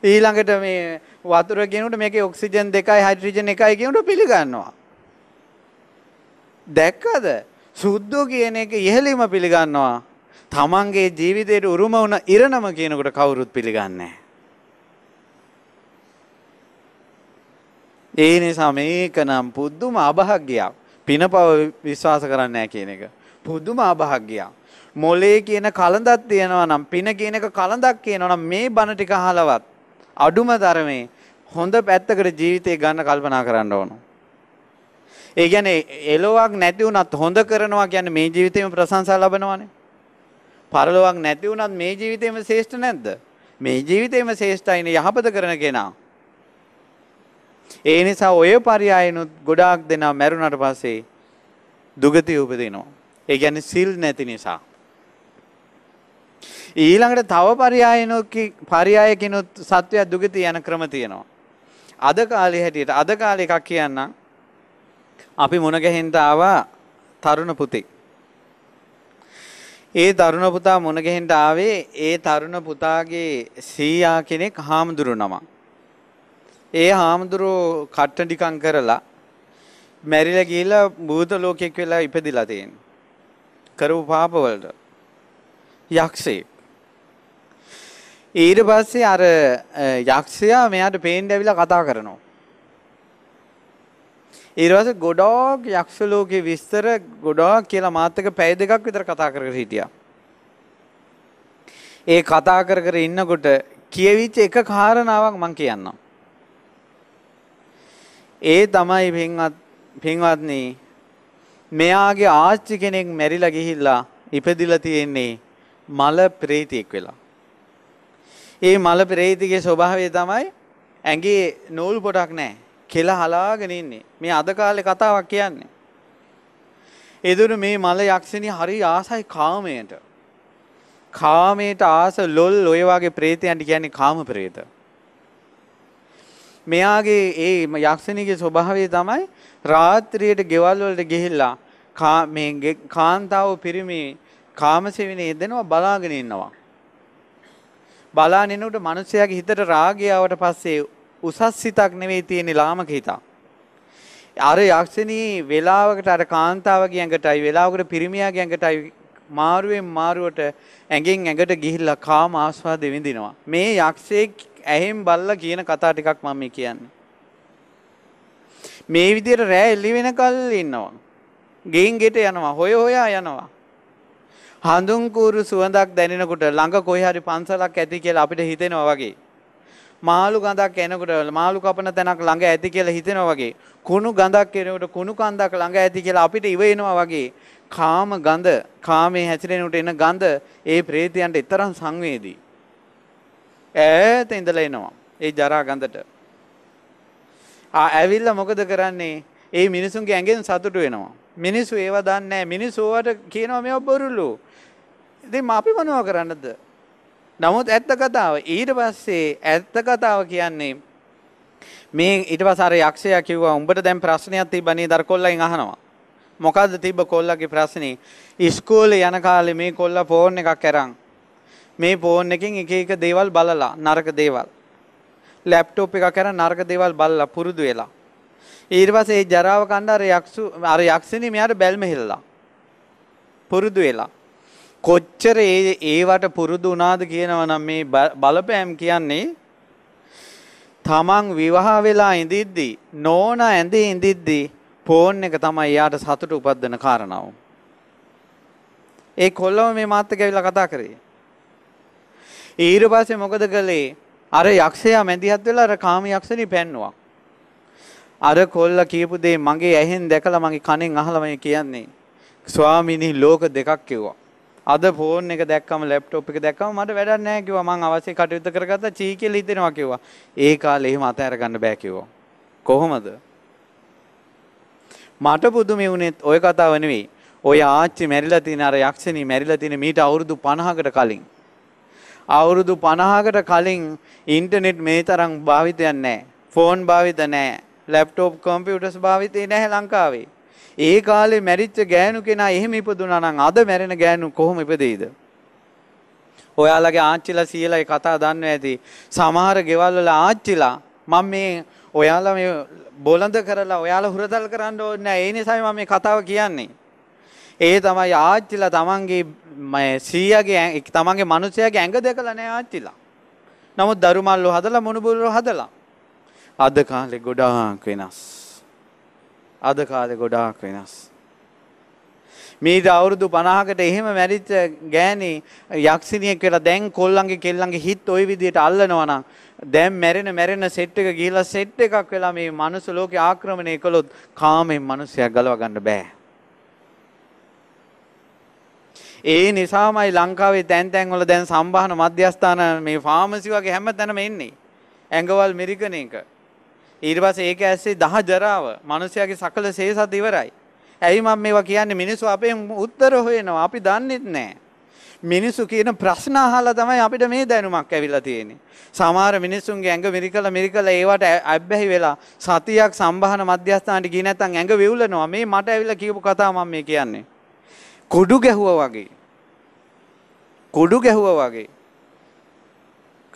ඊළඟට මේ වතුර කියනකොට මේකේ ඔක්සිජන් දෙකයි හයිඩ්‍රජන් එකයි කියනකොට පිළිගන්නවා. දැක්කද? සුද්ධෝ කියන එක ඉහෙලීම පිළිගන්නවා. තමන්ගේ ජීවිතයට උරුම වුණ ඉරණම කියනකොට කවුරුත් පිළිගන්නේ ඒ නිසා මේක නම් පුදුම අභාග්‍යයක්. පිනපව විශ්වාස කරන්නේ නැහැ කියන එක. පුදුම අභාග්‍යයක්. මොලේ කියන කලඳක් තියෙනවා නම් පින කියන එක කලඳක් කියනවා නම් මේ බණ ටික අහලවත් අඩුම ධර්මයේ හොඳ පැත්තකට ජීවිතේ ගන්න කල්පනා කරන්න ඕනේ. ඒ කියන්නේ එලොවක් නැති වුණත් හොඳ කරනවා කියන්නේ මේ ජීවිතේම ප්‍රශංසා ලබනවානේ. පරලොවක් නැති වුණත් මේ ජීවිතේම ශ්‍රේෂ්ඨ නැද්ද? මේ ජීවිතේම ශ්‍රේෂ්ඨයිනේ යහපත කරන කෙනා. ඒ නිසා ඔය පරයයනුත් ගොඩාක් දෙනා මැරුණට පස්සේ දුගතිය උපදිනවා. ඒ කියන්නේ සිල් නැති නිසා. ඊළඟට තව පරයයනොත් පරයයකිනුත් සත්වයා දුගතිය යන ක්‍රම තියෙනවා. අද කාලේ හැටියට අද කාලේ එකක් කියන්නම්. අපි මුණ ගැහෙන්න ආවා තරුණ පුතෙක්. ඒ තරුණ පුතා මුණ ගැහෙන්න ආවේ ඒ තරුණ පුතාගේ සීයා කෙනෙක් හාමුදුරු නමක්. ඒ හාමුදුරු කට්ට ටිකම් කරලා මැරිලා ගිහිල්ලා භූත ලෝකෙක් වෙලා ඉපදිලා තියෙනවා. කරපු පාපවලට. යක්ෂයෙක්. ඊට පස්සේ අර යක්ෂයා මෙයාට පේන්න ඇවිල්ලා කතා කරනවා. ඊරවස ගොඩාක් යක්ෂ ලෝකේ විස්තර ගොඩාක් කියලා මාත් එක්ක පැය දෙකක් විතර කතා කර කර හිටියා. ඒ කතා කර කර ඉන්නකොට කියවිච්ච එක කාරණාවක් මම කියන්නම්. ඒ තමයි පින්වත් පින්වත්නි මෙයාගේ ආච්චි කෙනෙක් මැරිලා ගිහිල්ලා ඉපදිලා තියෙන්නේ මල ප්‍රේතෙක් වෙලා. ඒ මල ප්‍රේතගේ ස්වභාවය තමයි ඇඟේ නූල් පොටක් නැහැ. කෙල හලාගෙන ඉන්නේ. මේ අද කාලේ කතාවක් කියන්නේ. එදුරු මේ මල යක්ෂණි හරි ආසයි කාමයට. කාමයට ආස ලොල් ඔය වගේ ප්‍රේතයන්ට කියන්නේ කාම ප්‍රේත. මෙයාගේ ඒ යක්ෂණියගේ ස්වභාවය තමයි රාත්‍රියට ගෙවල් වලට ගිහිල්ලා කා මේ කාන්තාව පිරිමි කාමසෙවිනේ දෙනවා බලාගෙන ඉන්නවා. බලාගෙන ඉන්නකොට මිනිසයාගේ හිතට රාගය ආවට පස්සේ උසස් හිතක් නෙවෙයි තියෙන්නේ ලාමක හිතක්. අර යක්ෂණී වේලාවකට අර කාන්තාවගේ ඇඟටයි වේලාවකට පිරිමියාගේ ඇඟටයි මාරුවෙන් මාරුවට ඇඟෙන් ඇඟට ගිහිල්ලා කාම ආස්වාද විඳිනවා. මේ යක්ෂයේ ඇහෙන් බල්ලා කියන කතා ටිකක් මම කියන්නේ. මේ විදිහට රෑ එළි වෙනකල් ඉන්නවා. ගෙයින් ගෙට යනවා, හොය හොයා යනවා. හඳුන් කූරු සුවඳක් දැනෙනකොට ළඟ කොහේ හරි පන්සලක් ඇති කියලා අපිට හිතෙනවා වගේ. මාළු ගඳක් එනකොට මාළු කපන තැනක් ළඟ ඇති කියලා හිතෙනවා වගේ කුණු ගඳක් එනකොට කුණු කන්දක් ළඟ ඇති කියලා අපිට ඉව එනවා වගේ කාම ගඳ කාමේ හැසිරෙනකොට එන ගඳ ඒ ප්‍රේතයන්ට තරම් සංවේදී ඈත ඉඳලා එනවා ඒ ජරා ගඳට ආ ඇවිල්ලා මොකද කරන්නේ ඒ මිනිසුන්ගේ ඇඟෙන් සතුටු වෙනවා මිනිස්සු ඒව දන්නේ නැහැ මිනිස්සු ඒවට කියනවා මේවා බොරුලු ඉතින් අපි මොනවා කරන්නද නමුත් ඇත්ත කතාව ඊට පස්සේ ඇත්ත කතාව කියන්නේ මේ ඊට පසාර යක්ෂය කිව්වා උඹට දැන් ප්‍රශ්නයක් තිබ්බනේ දර කොල්ලෙන් අහනවා මොකද්ද තිබ්බ කොල්ලගේ ප්‍රශ්නේ ස්කෝලේ යන කාලේ මේ කොල්ලා ෆෝන් එකක් අරන් මේ ෆෝන් එකෙන් එක එක දේවල් බලලා නරක දේවල් ලැප්ටොප් එකක් අරන් නරක දේවල් බලලා පුරුදු වෙලා ඊට පස්සේ ඒ ජරාව කණ්ඩ අර යක්ෂු අර යක්ෂිනේ මෙයාට බැල්ම හෙල්ලලා පුරුදු වෙලා කොච්චර ඒවට පුරුදු වුණාද කියනවනම් මේ බලපෑම් කියන්නේ තමන් විවාහ වෙලා ඉඳිද්දි නෝන ඇඳේ ඉඳිද්දි ෆෝන් එක තමයි යාට සතුට උපද්දන කාරණාව. ඒ කොල්ලම මේ මාත් එක්ක ඇවිල්ලා කතා කරේ. ඊට පස්සේ මොකද කළේ? අර යක්ෂයා මැදිහත් වෙලා අර කාම යක්ෂණි පැන්නුවා. අර කොල්ල කියපු දේ මගේ ඇහෙන් දැකලා මගේ කනෙන් අහලා මම කියන්නේ ස්වාමීනි ලෝක දෙකක් කිව්වා. අද ෆෝන් එක දැක්කම ලැප්ටොප් එක දැක්කම මට වැඩක් නැහැ කිව්වා මං අවශ්‍ය කටයුතු කරගත්තා චී කියලා හිතෙනවා කිව්වා ඒ කාලේ එහෙම අතහැරගන්න බෑ කිව්වා කොහොමද මට පුදුමේ වුණෙත් ওই කතාව නෙවෙයි ඔය ආච්චි මැරිලා තියෙන අර යක්ෂණී මැරිලා තියෙන මීට අවුරුදු 50කට කලින් අවුරුදු 50කට කලින් ඉන්ටර්නෙට් මේ තරම් භාවිතයක් නැහැ ෆෝන් භාවිත නැහැ ලැප්ටොප් කම්පියුටර්ස් භාවිතේ නැහැ ලංකාවේ ඒ කාලේ මැරිච්ච ගෑනු කෙනා එහෙම ඉපදුනා නම් අද මැරෙන ගෑනු කොහොම ඉපදෙයිද? ඔයාලගේ ආච්චිලා සීයලා ඒ කතා දන්නවා ඇති. සමහර ගෙවල් වල ආච්චිලා මම මේ ඔයාලා මේ බොළඳ කරලා ඔයාලා හුරතල් කරන්න ඕනේ නැහැ. ඒ නිසායි මම මේ කතාව කියන්නේ. ඒ තමයි ආච්චිලා තමන්ගේ සීයාගේ තමන්ගේ මිනිසයාගේ ඇඟ දෙකලා නැහැ ආච්චිලා. නමුත් දරුමල්ලෝ හදලා මොනුබුල්ලෝ හදලා. අද කාලේ ගොඩාක් වෙනස්. අද කාලේ ගොඩාක් වෙනස්. මීට අවුරුදු 50කට එහෙම මැරිච්ච ගෑණි යක්ෂිනියෙක් වෙලා දැන් කොල්ලන්ගේ කෙල්ලන්ගේ හිත ওই විදිහට අල්ලනවා නම් දැන් මැරෙන මැරෙන සෙට් එක ගිහිලා සෙට් එකක් වෙලා මේ මනුස්ස ලෝකේ ආක්‍රමණය කළොත් කාමෙන් මිනිස්සයා ගලව ගන්න බෑ. ඒ නිසාමයි ලංකාවේ තැන් තැන් වල දැන් සම්බාහන මධ්‍යස්ථාන මේ ෆාමසි වගේ හැම තැනම එන්නේ. ඇඟවල් මිරිකන එක. ඊර්වස ඒක ඇස්සේ දහ ජරාව මනුසයාගේ සකල සේසත් ඉවරයි. ඇයි මම මේවා කියන්නේ මිනිස්සු අපේ උත්තර හොයනවා අපි දන්නෙත් නෑ. මිනිස්සු කියන ප්‍රශ්න අහලා තමයි අපිට මේ දැනුමක් ඇවිල්ලා තියෙන්නේ. සමහර මිනිස්සුන්ගේ ඇඟ මිරිකලා මිරිකලා ඒවට අබ්බැහි වෙලා සතියක් සම්බහන මධ්‍යස්ථානට ගියේ නැත්නම් ඇඟ වෙවුලනවා. මේ මට ඇවිල්ලා කියපු කතාව මම මේ කියන්නේ. කොඩු ගැහුවා වගේ. කොඩු ගැහුවා වගේ.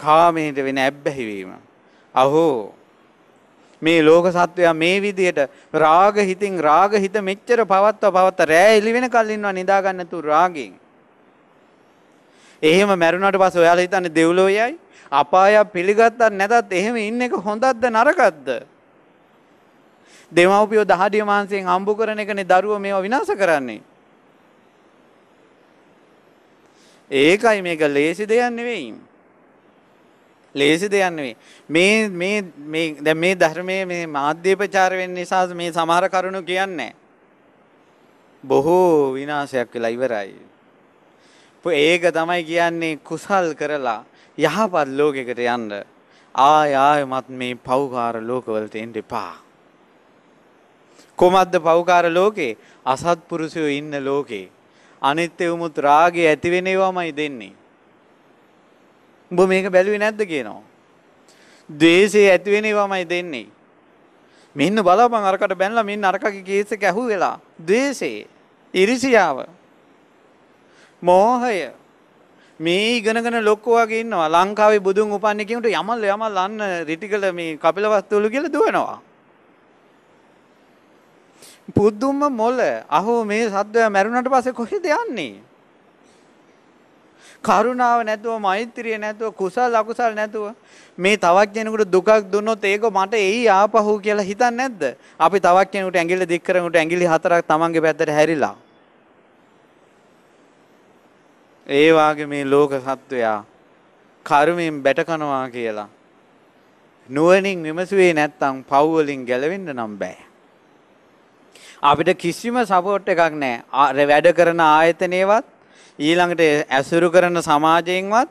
කාමයට වෙන අබ්බැහි වීම. අහෝ මේ ලෝක සත්වයා මේ විදියට රාග හිතින් රාග හිත මෙච්චර පවත්ව පවත්ත රෑ එළි වෙනකල් ඉන්නවා නිදා ගන්න තු රාගෙන්. එහෙම මැරුණාට පස්සේ ඔයාලා හිතන්නේ දෙව්ලෝ යයි අපාය පිළිගත්තත් නැතත් එහෙම ඉන්න එක හොඳක්ද නරකක්ද? දෙමව්පියෝ දහඩිය මාංශයෙන් හම්බ කරන එකනේ දරුවෝ මේවා විනාශ කරන්නේ. ඒකයි මේක ලේසි දෙයක් නෙවෙයි. ලේසි දෙයක් නෙවෙයි. මේ මේ මේ දැන් මේ ධර්මයේ මේ මාධ්‍ය ප්‍රචාර වෙන්න නිසා මේ සමහර කරුණු කියන්නේ බොහෝ විනාශයක් වෙලා ඉවරයි. ඒක තමයි කියන්නේ කුසල් කරලා යහපත් ලෝකයකට යන්න. ආය ආයමත් මේ පෞකාර ලෝකවලට එන්න එපා. කොමද්ද පෞකාර ලෝකේ? අසත්පුරුෂයෝ ඉන්න ලෝකේ. අනිත්‍ය උමුත් රාගය ඇති වෙනේවමයි දෙන්නේ. උඹ මේක බැලුවේ නැද්ද කියනවා. ද්වේෂය ඇති වෙන ඒවාමයි දෙන්නේ. මෙන්න බලපන් අරකට බැනලා මෙන්න අරකගේ කේස් එක ඇහුවෙලා. ද්වේෂය, ඉරිසියාව, මෝහය මේ ඉගෙනගෙන ලොක්කෝ වගේ ඉන්නවා. ලංකාවේ බුදුන් උපන්නේ කියනට යමල් යමල් අන්න රිටිකල මේ කපිලවස්තුළු කියලා දුවනවා. පුදුම මොල අහෝ මේ සද්දය මැරුණට පස්සේ කොහෙද යන්නේ? කරුණාව නැතුව මෛත්‍රිය නැතුව කුසල් අකුසල් නැතුව මේ තවක් කෙනෙකුට දුකක් දුන්නොත් ඒක මට එයි ආපහු කියලා හිතන්නේ නැද්ද? අපි තවක් කෙනෙකුට ඇඟිල්ල දික් කරනකොට ඇඟිලි හතරක් තමන්ගේ පැත්තට හැරිලා. ඒ වාගේ මේ ලෝක සත්වයා කර්මයෙන් බැටකනවා කියලා නුවණින් විමසුවේ නැත්නම් පව් වලින් ගැලවෙන්න නම් බෑ. අපිට කිසිම සපෝට් එකක් නැහැ. වැඩ කරන ආයතනයවත් ඊළඟට ඇසුරු කරන සමාජයෙන්වත්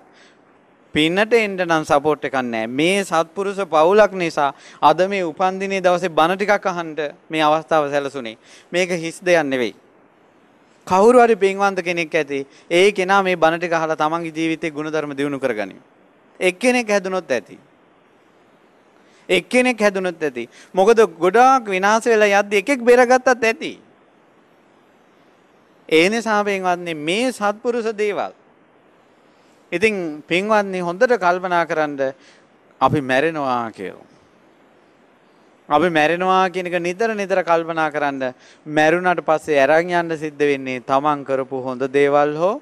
පින්නට එන්න නම් සපෝට් එකක් නැහැ. මේ සත්පුරුෂ පවුලක් නිසා අද මේ උපන්දිනේ දවසේ බණ ටිකක් අහන්න මේ අවස්ථාව සැලසුනේ. මේක හිස් දෙයක් නෙවෙයි. කවුරු හරි පින්වන්ත කෙනෙක් ඇති. ඒ කෙනා මේ බණ ටික අහලා තමන්ගේ ජීවිතේ ගුණධර්ම දියුණු කරගනි. එක්කෙනෙක් හැදුනොත් ඇති. එක්කෙනෙක් හැදුනොත් ඇති. මොකද ගොඩාක් විනාශ වෙලා යද්දි එකෙක් බේරගත්තත් ඇති. ඒ නිසාවෙන් වන්නේ මේ සත්පුරුෂ දේවල්. ඉතින් පින්වන්නේ හොඳට කල්පනා කරන්න අපි මැරෙනවා කියලා. අපි මැරෙනවා කියන එක නිතර නිතර කල්පනා කරන්න මැරුණට පස්සේ අරන් යන්න සිද්ධ වෙන්නේ තමන් කරපු හොඳ දේවල් හෝ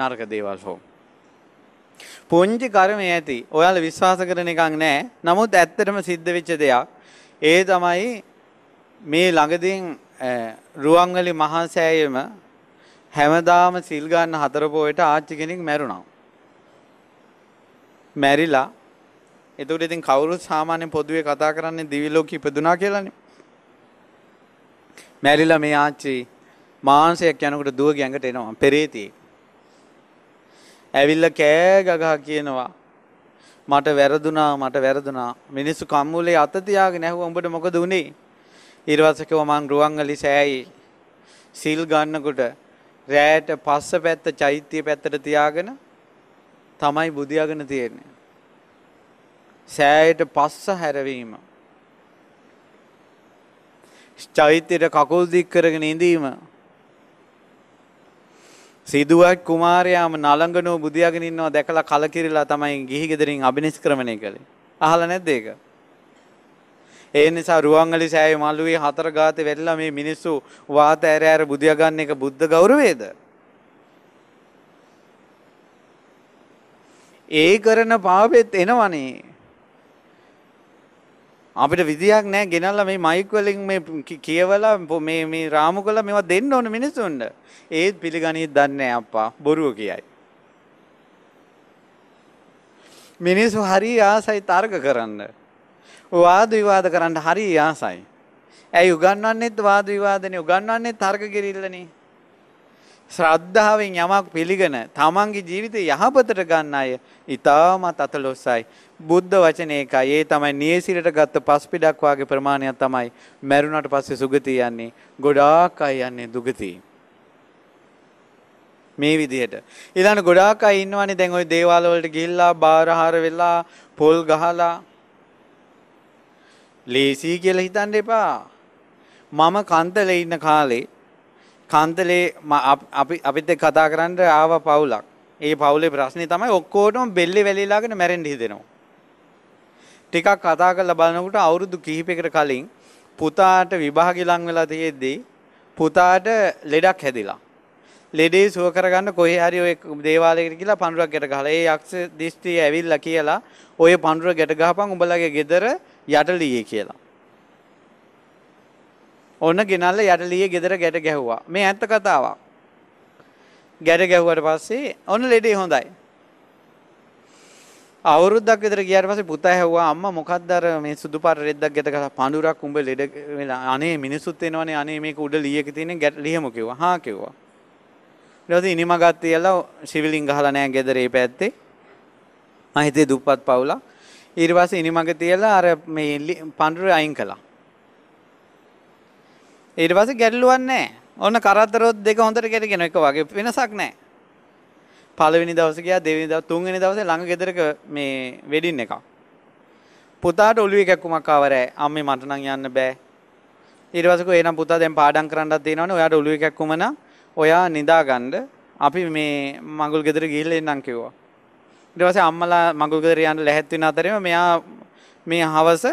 නරක දේවල් හෝ. පුංචි කර්මය ඇති. ඔයාලා විශ්වාස කරන එකක් නෑ. නමුත් ඇත්තටම සිද්ධ වෙච්ච දෙයක්. ඒ තමයි මේ ළඟදීන් රුවන්වැලි මහා සෑයෙම හැමදාම සිල් ගන්න හතර පොයට ආච්චි කෙනෙක් මැරුණා. මැරිලා එතකොට ඉතින් කවුරුත් සාමාන්‍ය පොදුවේ කතා කරන්නේ දිවි ලෝකෙ ඉපදුනා කියලානේ. මැරිලා මේ ආච්චි මාංශයක් යනකොට දුව ගැඟට එනවා පෙරේතියෙක්. ඇවිල්ලා කෑ ගගා කියනවා මට වැරදුනා මට වැරදුනා මිනිස්සු කම්මුලේ අත තියාගෙන ඇහුවා උඹට මොකද උනේ ඊට පස්සේ කිව්වා මං රුවන්වැලි සෑයේ සිල් ගන්නකොට රෑට පස්ස පැත්ත චෛත්‍ය පැත්තට තියාගෙන තමයි බුදියාගෙන තියෙන්නේ. සෑයට පස්ස හැරවීම. චෛත්‍යයට කකුල් දික් කරගෙන ඉඳීම. සිදුවක් කුමාරයාම නලඟනෝ බුදියාගෙන ඉන්නවා දැකලා කලකිරිලා තමයි ගිහි ගෙදරින් අබිනිෂ්ක්‍රමණය කළේ. අහලා නැද්ද ඒක? ඒ නිසා රුවන්වැලි සෑය මළුවේ හතර ගාතේ වැටිලා මේ මිනිස්සු වාත ඇර ඇර බුදියා ගන්න එක බුද්ධ ගෞරවේද? ඒ කරන පාපෙත් එනවනේ. අපිට විදියක් නෑ ගෙනල්ලා මේ මයික් වලින් මේ කියවලා මේ මේ රාමු කළා මේවා දෙන්න ඕන මිනිස්සුන්ට. ඒත් පිළිගනියෙත් දන්නේ නෑ අප්පා. බොරුව කියයි. මිනිස්සු හරි ආසයි තර්ක කරන්න. වාද විවාද කරන්න හරි ආසයි. ඇයි උගන්වන්නෙත් වාද විවාදනේ උගන්වන්නේ තර්ක කිරිල්ලනේ. ශ්‍රද්ධාවෙන් යමක් පිළිගෙන තමන්ගේ ජීවිතය යහපතට ගන්න අය ඉතාමත් අතලොස්සයි. බුද්ධ වචන ඒකයි. ඒ තමයි නියසිරට ගත්ත පස්පිඩක් වාගේ ප්‍රමාණයක් තමයි මැරුණට පස්සේ සුගතිය යන්නේ. ගොඩාක් අය යන්නේ දුගතිය. මේ විදිහට. ඊළඟ ගොඩාක් අය ඉන්නවනේ දැන් ওই දේවාල වලට ගිහිල්ලා බාරහාර වෙලා පොල් ගහලා ලේසි කියලා හිතන්න එපා. මම කන්තලේ ඉන්න කාලේ කන්තලේ අපි අපිත් එක්ක කතා කරන්න ආව පවුලක්. ඒ පවුලේ ප්‍රශ්නේ තමයි ඔක්කොටම බෙල්ලේ වැලිලාගෙන මැරෙන්න හිතෙනවා. ටිකක් කතා කරලා බලනකොට අවුරුදු කිහිපයකට කලින් පුතාට විභාගෙ ලං වෙලා තියෙද්දී පුතාට ලෙඩක් හැදිලා. ලෙඩේ සුව කරගන්න කොහේ හරි ඔය දේවාලයකට ගිහලා පඳුරක් ගැට ගහලා ඒ යක්ෂ දිස්ත්‍රි ඇවිල්ලා කියලා ඔය පඳුර ගැට ගහපන් උඹලගේ ගෙදර යටලියේ කියලා. ඔන්න ගෙනල්ල යටලිය ගෙදර ගැට ගැහුවා මේ ඇත්ත කතාවක්. ගැට ගැහුවට පස්සේ ඔන්න ලෙඩේ හොඳයි. අවුරුද්දක් විතර ගියාට පස්සේ පුතා ඇහුවා අම්මා මොකක්ද අර මේ සුදු පාට රෙද්දක් ගැට ගහලා පඳුරක් උඹ ලෙඩ අනේ මිනිසුත් එනවනේ අනේ මේක උඩ ලියක තියෙන ගැට ලියමු කිව්වා. හා කිව්වා. ඊට පස්සේ ඉනිමගත් තියලා සිවිලින් ගහලා නැහැ ගෙදරේ පැත්තේ. මම හිතේ දුප්පත් පවුලක්. ඊර්වාස ඉනිමඟ තියලා අර මේ පඳුර අයින් කළා. ඊට පස්සේ ගැටලුවක් නැහැ. ඔන්න කරදරොත් දෙක හොඳට කරගෙන එක වගේ වෙනසක් නැහැ. පළවෙනි දවසේ ගියා දෙවෙනි දවස් තුන්වෙනි දවසේ ළඟ ගෙදරක මේ වෙඩින් එකක්. පුතාට ඔළුවේ කැක්කුමක් ආවරෑ. අම්මේ මට නම් යන්න බෑ. ඊට පස්සේ කොහේ නම් පුතා දැන් පාඩම් කරන්නත් තියෙනවනේ. ඔයාට ඔළුවේ කැක්කුම නම් ඔයා නිදාගන්න. අපි මේ මඟුල් ගෙදර ගිහිල්ලා එන්නම් කිව්වා. දවස අම්මලා මගුල්ගෙදර යන්න ලැහැත් වෙන අතරේම මෙයා මේ හවස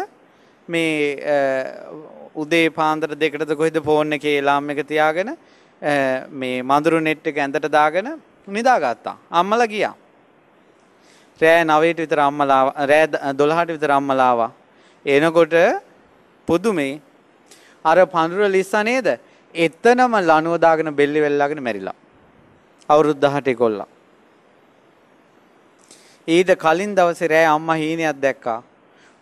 මේ උදේ පාන්දර දෙකටද කොහෙද ෆෝන් එකේ එලාම් එක තියාගෙන මේ මඳුරු නෙට් එක ඇඳට දාගෙන නිදාගත්තා. අම්මලා ගියා. රෑ 9ට විතර අම්මලා රෑ 12ට විතර අම්මලා ආවා. එනකොට පුදුමේ අර පඳුර ලිස්සා නේද? එතනම ලනුව දාගෙන බෙල්ල වෙල්ලාගෙන මැරිලා. අවුරුදු 18 කොල්ලා. ඊට කලින් දවසේ රෑ අම්මා හීනයක් දැක්කා.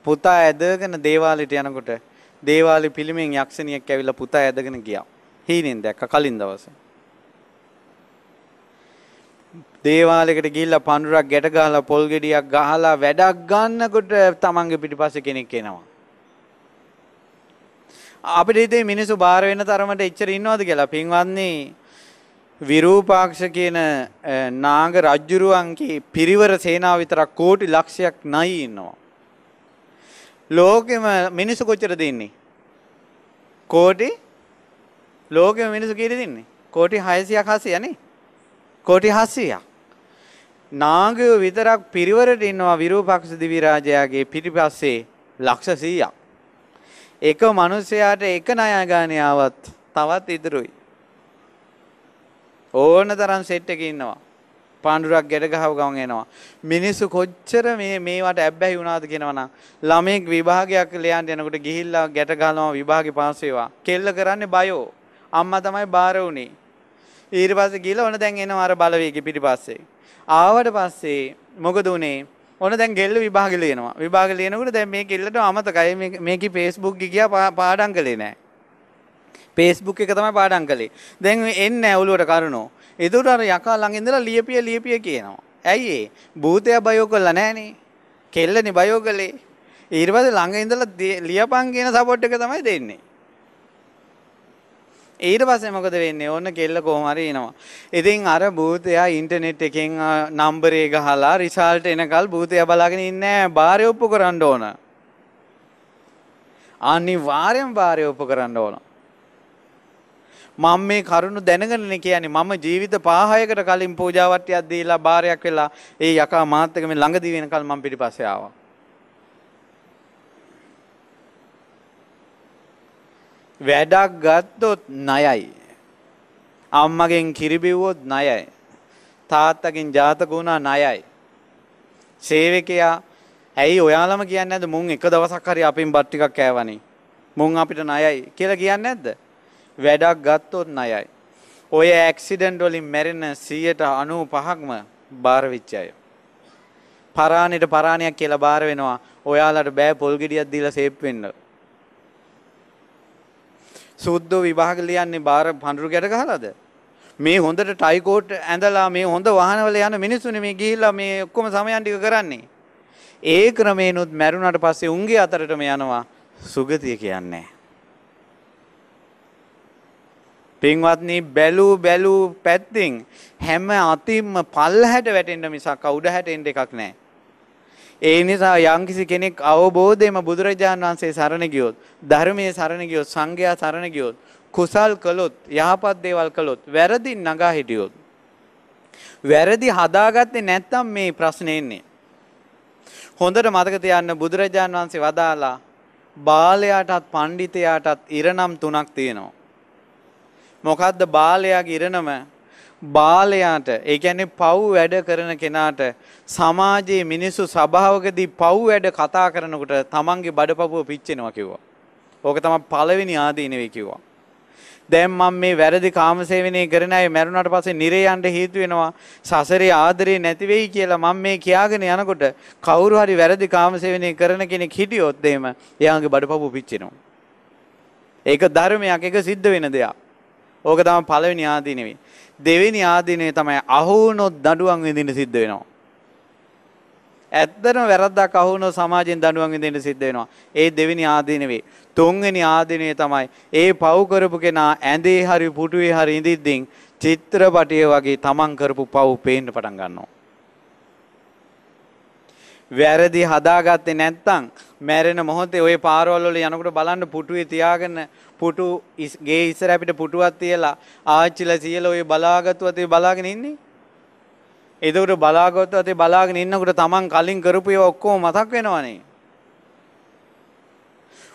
පුතා ඇදගෙන දේවාලෙට යනකොට දේවාලෙ පිළිමෙන් යක්ෂණියක් ඇවිල්ලා පුතා ඇදගෙන ගියා. හීනෙන් දැක්කා කලින් දවසේ. දේවාලෙකට ගිහිල්ලා පඳුරක් ගැට ගහලා පොල් ගෙඩියක් ගහලා වැඩක් ගන්නකොට තමන්ගේ පිටිපස්සේ කෙනෙක් එනවා. අපිට ඉතින් මිනිස්සු බාර වෙන තරමට එච්චර ඉන්නවද කියලා පින්වත්නි විරූපාක්ෂ කියන නාග රජ්ජුරුවන්ගේ පිරිවර සේනාව විතරක් කෝටි ලක්ෂයක් නයි ඉන්නවා. ලෝකෙම මිනිසු කොච්චර දෙන්නේ. කෝටි ලෝකෙම මිනිසු කීර දෙන්නේ. කෝටි හයසියක් හසි යනේ කෝටි හස්සයක්. නාගය විතරක් පිරිවරට ඉන්නවා විරූපක්ෂ දිවිරාජයාගේ පිටිපස්සේ ලක්ෂ සීයක්. එක මනුස්සයාට එක නයාගානයාවත් තවත් ඉදිරුයි. ඕන තරම් සෙට් එකේ ඉන්නවා. පාණ්ඩුරක් ගැට ගහව ගමන් එනවා. මිනිස්සු කොච්චර මේ මේවට ඇබ්බැහි වුණාද කියනවනම් ළමෙක් විභාගයක් ලියන්න යනකොට ගිහිල්ලා ගැට ගහනවා විභාගේ පාස් වේවා. කෙල්ල කරන්නේ බයෝ. අම්මා තමයි බාර වුණේ. ඊට පස්සේ ගිහිල්ලා ඔන්න දැන් එනවා අර බලවේගෙ පිටිපස්සේ. ආවට පස්සේ මොකද උනේ? ඔන්න දැන් ගෙල්ල විභාගෙ ලියනවා. විභාගෙ ලියනකොට දැන් මේ කෙල්ලට අමතකයි මේකේ Facebook ගියා පාඩම් කළේ නැහැ. පේස්බුක් එක තමයි පාඩම් කළේ. දැන් එන්න ඇවුලුවට කරුණෝ. ඒකට අර යකා ළඟ ඉඳලා ලියපිය ලියපිය කියනවා. ඇයි ඒ? භූතය බයෝ කළා නෑනේ. කෙල්ලනේ බයෝ කළේ. ඊට පස්සේ ළඟ ඉඳලා ලියපන් කියන සපෝට් එක තමයි දෙන්නේ. ඊට පස්සේ මොකද වෙන්නේ ඕන්න කෙල්ල කොහොම හරි එනවා. ඉතින් අර භූතයා ඉන්ටර්නෙට් එකෙන් නම්බරේ ගහලා රිසල්ට් එනකල් භූතයා බලාගෙන ඉන්නේ බාරේ ඔප්පු කරන්න ඕන. අනිවාර්යෙන් බාරේ ඔප්පු කරන්න ඕන. මම මේ කරුණු දැනගෙනනේ කියන්නේ මම ජීවිත 5කට කලින් පූජාවට්ටියක් දීලා බාරයක් වෙලා ඒ යකා මාත් එක්ක මේ ළඟදී වෙනකල් මම පිටිපස්සේ ආවා. වැඩක් ගත්තොත් ණයයි. අම්මගෙන් කිරි බිව්වොත් ණයයි. තාත්තගෙන් ජාතක වුණා ණයයි. සේවකයා ඇයි ඔයාලම කියන්නේ නැද්ද මුන් එක දවසක් හරි අපෙන් බත් ටිකක් කෑවනේ. මුන් අපිට ණයයි කියලා කියන්නේ නැද්ද? වැඩක් ගත්තොත් ණයයි. ඔය ඇක්සිඩන්ට් වලින් මැරෙන 95%ක්ම බාර වෙච්ච අය. පරාණෙට පරාණයක් කියලා බාර වෙනවා. ඔයාලට බෑ පොල් ගෙඩියක් දීලා සේප් වෙන්න. සුද්ධ විභාග ලියන්නේ බාර පඳුරු ගැට ගහලාද? මේ හොඳට ටයි කෝට් ඇඳලා මේ හොඳ වාහනවල යන මිනිස්සුනේ මේ ගිහිල්ලා මේ ඔක්කොම සමයන් ටික කරන්නේ. ඒ ක්‍රමේනොත් මැරුණාට පස්සේ උන්ගේ අතරටම යනවා සුගතිය කියන්නේ. පින්වත්නි බැලූ බැලූ පැත්තෙන් හැම අතිම්ම පල්හැට වැටෙන්න මිසක් උඩහැට එන්න එකක් නැහැ. ඒ නිසා යම්කිසි කෙනෙක් අවබෝධයෙන්ම බුදුරජාන් වහන්සේ සරණ ගියොත්, ධර්මයේ සරණ ගියොත්, සංඝයා සරණ ගියොත්, කුසල් කළොත්, යහපත් දේවල් කළොත්, වැරදි නගා හිටියොත්. වැරදි හදාගත්තේ නැත්නම් මේ ප්‍රශ්නේ එන්නේ. හොඳට මතක තියාගන්න බුදුරජාන් වහන්සේ වදාලා බාලයාටත් පඬිතයාටත් ඉරණම් තුනක් තියෙනවා. මොකක්ද බාලයාගේ ඉරණම බාලයාට ඒ කියන්නේ පව් වැඩ කරන කෙනාට සමාජයේ මිනිස්සු සභාවකදී පව් වැඩ කතා කරනකොට තමන්ගේ බඩපපුව පිච්චෙනවා කිව්වා. ඕක තමයි පළවෙනි ආදීනවේ කිව්වා. දැන් මම මේ වැරදි කාමසේවනයේ කරන අය මැරුණාට පස්සේ නිරේ යන්න හේතු වෙනවා. සසරේ ආදරේ නැති වෙයි කියලා මම මේ කියාගෙන යනකොට කවුරු හරි වැරදි කාමසේවනයේ කරන කෙනෙක් හිටියොත් එහෙම එයාගේ බඩපපුව පිච්චෙනවා. ඒක ධර්මයක් ඒක සිද්ධ වෙන දෙයක්. ඕක තම පළවෙනි ආදීනවේ. දෙවෙනි ආදීනය තමයි අහුනොත් දඩුවන් විඳින්න සිද්ධ වෙනවා. ඇත්තටම වැරද්දක් අහුනො සමාජයෙන් දඬුවම් විඳින්න සිද්ධ වෙනවා. ඒ දෙවෙනි ආදීනවේ. තුන්වෙනි ආදීනය තමයි ඒ පව් කරපු කෙනා ඇඳේ හරි පුටුවේ හරි ඉඳිද්දී චිත්‍රපටිය වගේ තමන් කරපු පව් පේන්න පටන් ගන්නවා. වැරදි හදාගත්තේ නැත්තං මැරෙන මොහොතේ ඔය පාරවල්වල යනකොට බලන්න පුටුවේ තියාගෙන පුටු ගේ ඉස්සර අපිට පුටුවක් තියලා ආච්චිලා සියලා ඔය බලාගත්තුවත් ඒ බලාගෙන ඉන්නේ. එතකොට බලාගත්තුවත් ඒ බලාගෙන ඉන්නකොට Taman කලින් කරපු ඒවා ඔක්කොම මතක් වෙනවනේ.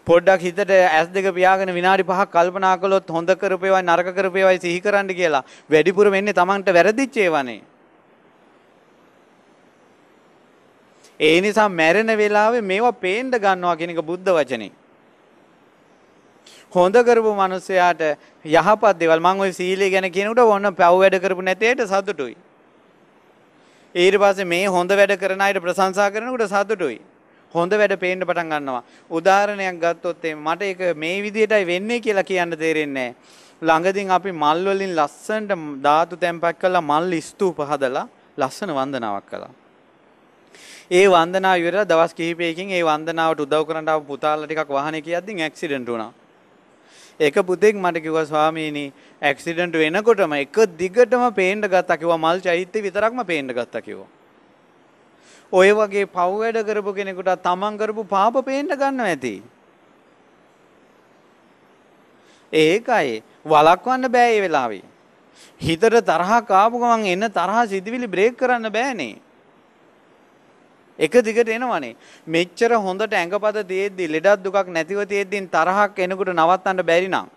පොඩ්ඩක් හිතට ඇස් දෙක පියාගෙන විනාඩි 5ක් කල්පනා කළොත් හොඳ කරපේවයි නරක කරපේවයි සිහි කරන්න කියලා වැඩිපුර වෙන්නේ Tamanට වැරදිච්ච ඒවානේ. ඒ නිසා මැරෙන වෙලාවේ මේවා පේන්න ගන්නවා කියන එක බුද්ධ වචනේ. හොඳ කරපු මිනිසයාට යහපත් දේවල් මම ওই සීලය ගැන කියනකොට වොන්න පැව් වැඩ කරපු නැතේට සතුටුයි. ඊට පස්සේ මේ හොඳ වැඩ කරන අයට ප්‍රශංසා කරනකොට සතුටුයි. හොඳ වැඩ පේන්න පටන් ගන්නවා. උදාහරණයක් ගත්තොත් මට ඒක මේ විදිහටයි වෙන්නේ කියලා කියන්න තේරෙන්නේ ළඟදින් අපි මල් වලින් ලස්සනට ධාතු තැන්පත් කරලා මල් ස්තූප හදලා ලස්සන වන්දනාවක් කළා. ඒ වන්දනා ඉවරලා දවස් කිහිපයකින් ඒ වන්දනාවට උදව් කරන්න ආපු පුතාලා ටිකක් වාහනේ කියද්දී ඇක්සිඩන්ට් වුණා. ඒක පුතෙක් මට කිව්වා ස්වාමීනි ඇක්සිඩන්ට් වෙනකොටම එක දිගටම පේන්න ගත්තා කිව්වා මල් චෛත්‍ය විතරක්ම පේන්න ගත්තා කිව්වා. ඔය වගේ පව් වැඩ කරපු කෙනෙකුට තමන් කරපු පාප පේන්න ගන්නවා ඇති. ඒකයි වලක්වන්න බෑ ඒ වෙලාවේ. හිතට තරහක් ආපු ගමන් එන තරහ සිතුවිලි බ්‍රේක් කරන්න බෑනේ. එක දිගට එනවනේ. මෙච්චර හොඳට ඇඟපද තියෙද්දි ලෙඩක් දුකක් නැතිව තියෙද්දි තරහක් එනකොට නවත්තන්න බැරි නම්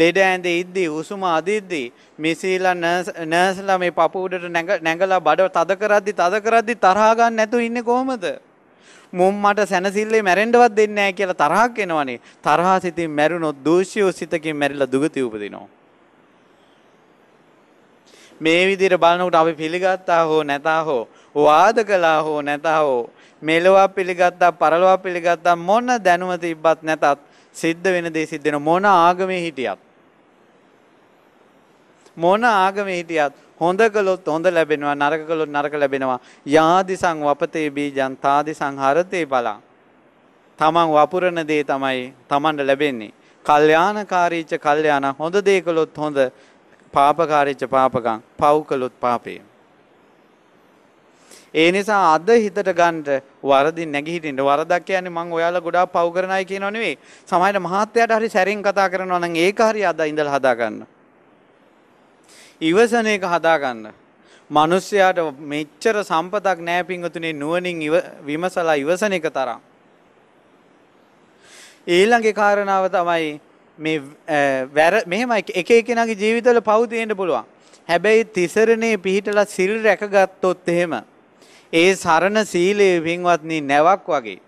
ලෙඩ ඇඳ ඉද්දි උසුම අදිද්දි මිසීලා නර්ස්ලා මේ පපුව උඩට නැඟලා බඩ තද කරද්දි තද කරද්දි තරහ ගන්න නැතුව ඉන්නේ කොහමද? මුම් මට සැනසille මැරෙන්නවත් දෙන්නේ නැහැ කියලා තරහක් එනවනේ. තරහ සිතින් මැරුණොත් දූෂ්‍ය සිතකින් මැරිලා දුගති උපදිනවා. මේ විදිහට බලනකොට අපි පිළිගත්තා හෝ නැතා හෝ වාද කළා හෝ නැතා හෝ මෙලොවා පිළිගත්තා පරලොවා පිළිගත්තා මොන දැනුම තිබ්බත් නැතත් සිද්ධ වෙන දේ සිද්ධ වෙන මොන ආගමේ හිටියත් මොන ආගමේ හිටියත් හොඳ කළොත් හොඳ ලැබෙනවා නරක කළොත් නරක ලැබෙනවා යාදිසං වපතේ බීජං තාදිසං හරතේ බලං තමන් වපුරන දේ තමයි තමන්ට ලැබෙන්නේ කල්යාණකාරීච කල්යාණ හොඳ දේ කළොත් හොඳ පාපකාරීච පාපකම් පව් කළොත් පාපේ ඒ නිසා අද හිතට ගන්නට වරදි නැගිහිටින්න වරදක් කියන්නේ මම ඔයාලා ගොඩාක් පව් කරන අය කියනෝ නෙවෙයි. සමහර මහත්යට හරි සැරින් කතා කරනවා නම් ඒක හරි අද ඉඳලා හදා ගන්න. ඉවසන එක හදා ගන්න. මිනිස්යාට මෙච්චර සම්පතක් නැහැ පිංගුතුනේ නුවණින් විමසලා ඉවසන එක තරම්. ඊළඟේ කාරණාව තමයි මේ වැර මෙහෙම එක එකනගේ ජීවිතවල පව් තියෙන්න පුළුවන්. හැබැයි තිසරණේ පිහිටලා සිල් රැකගත්තොත් එහෙම ඒ සරණ සීලයේ පින්වත්නි නැවක් වගේ.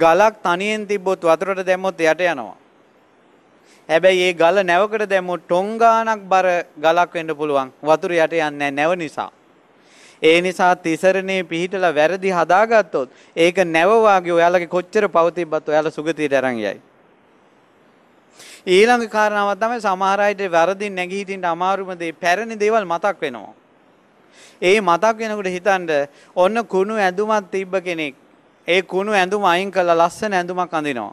ගලක් තනියෙන් තිබ්බොත් වතුරට දැම්මොත් යට යනවා. හැබැයි ඒ ගල නැවකට දැම්මොත් ටොංගානක් බර ගලක් වෙන්න පුළුවන්. වතුර යට යන්නේ නැව නිසා. ඒ නිසා තිසරණේ පිහිටලා වැරදි හදාගත්තොත් ඒක නැව වාගේ ඔයාලගේ කොච්චර පවතිබ්බත් ඔයාලා සුගතියට අරන් යයි. ඊළඟ කාරණාව තමයි සමහර අයට වැරදි නැගී හිටින්න අමාරුම දේ පැරණි දේවල් මතක් වෙනවා. ඒ මතක් වෙනකොට හිතන්න ඔන්න කුණු ඇඳුමක් තිබ්බ කෙනෙක් ඒ කුණු ඇඳුම අයින් කළා ලස්සන ඇඳුමක් අඳිනවා.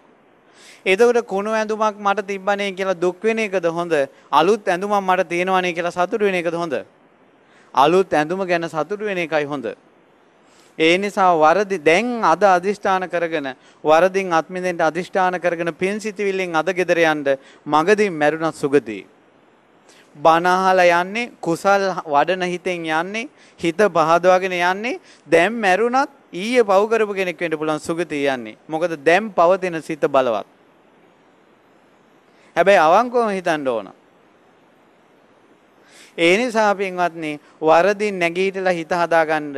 එතකොට කුණු ඇඳුමක් මට තිබ්බනේ කියලා දුක් වෙන එකද හොඳ? අලුත් ඇඳුමක් මට තියෙනවනේ කියලා සතුටු වෙන එකද හොඳ? අලුත් ඇඳුම ගැන සතුටු වෙන එකයි හොඳ. ඒ නිසා වරදි දැන් අද අදිෂ්ඨාන කරගෙන වරදින් අත්මිදෙන්ට අදිෂ්ඨාන කරගෙන පින් සිතවිල්ලෙන් අද ගෙදර යන්න මගදී මැරුණත් සුගතියි. බනහල යන්නේ කුසල් වඩන හිතෙන් යන්නේ හිත පහදවාගෙන යන්නේ දැම් මැරුණත් ඊය පව්කරපු කෙනෙක් වෙන්ට පුළන් සුගතිය යන්නේ මොකද දැම් පවතින සිත බලවත් හැබැයි අවංකෝම හිතන්ඩ ඕන ඒ නිසා පින්වත්නි වරදින් නැගීටලා හිත හදාගන්න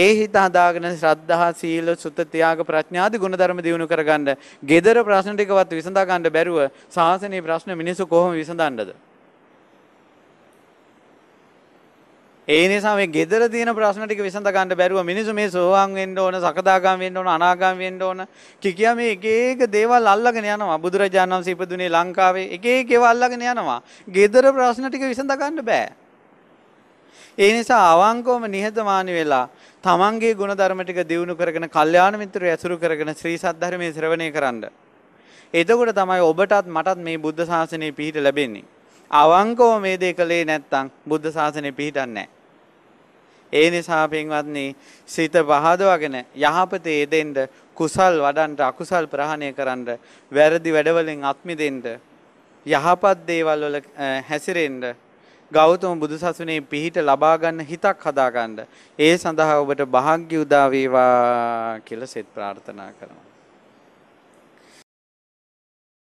ඒ හිත හදාගෙන ශ්‍රද්ධා සීල සුත ත්‍යාග ප්‍රඥාදී ගුණධර්ම දියුණු කරගන්න gedara ප්‍රශ්න ටිකවත් විසඳා ගන්න බැරුව සාසනීය ප්‍රශ්න මිනිස්සු කොහොම විසඳන්නද ඒ නිසා මේ gedara තියෙන ප්‍රශ්න ටික විසඳ ගන්න බැරුව මිනිස්සු මේ සෝවාන් වෙන්න ඕන, සකදාගාම වෙන්න ඕන, අනාගාම වෙන්න ඕන කිකියා මේ එක එක දේවල් අල්ලගෙන යනවා. බුදුරජාණන් වහන්සේ ඉපදුනේ ලංකාවේ එක එක ඒවා අල්ලගෙන යනවා. gedara ප්‍රශ්න ටික විසඳ ගන්න බෑ. ඒ නිසා අවංකවම නිහතමානී වෙලා තමන්ගේ ගුණධර්ම ටික දියුණු කරගෙන කල්යාණ මිත්‍රයෝ ඇසුරු කරගෙන ශ්‍රී සද්ධර්මයේ ශ්‍රවණය කරන්න. එතකොට තමයි ඔබටත් මටත් මේ බුද්ධ ශාසනය පිහිට ලැබෙන්නේ. අවංකව මේ දේ කළේ නැත්නම් බුද්ධ ශාසනය පිහිටන්නේ නැහැ. ඒ නිසා පින්වත්නි සිත පහදවගෙන යහපතේ යෙදෙන්න කුසල් වඩන්ට අකුසල් ප්‍රහාණය කරන්න වැරදි වැඩවලින් අත්මිදෙන්න යහපත් දේවල් වල හැසිරෙන්න ගෞතම බුදුසසුනේ පිහිට ලබා ගන්න හිතක් හදා ගන්න. ඒ සඳහා ඔබට භාග්‍ය උදා වේවා කියලා සෙත් ප්‍රාර්ථනා කරනවා.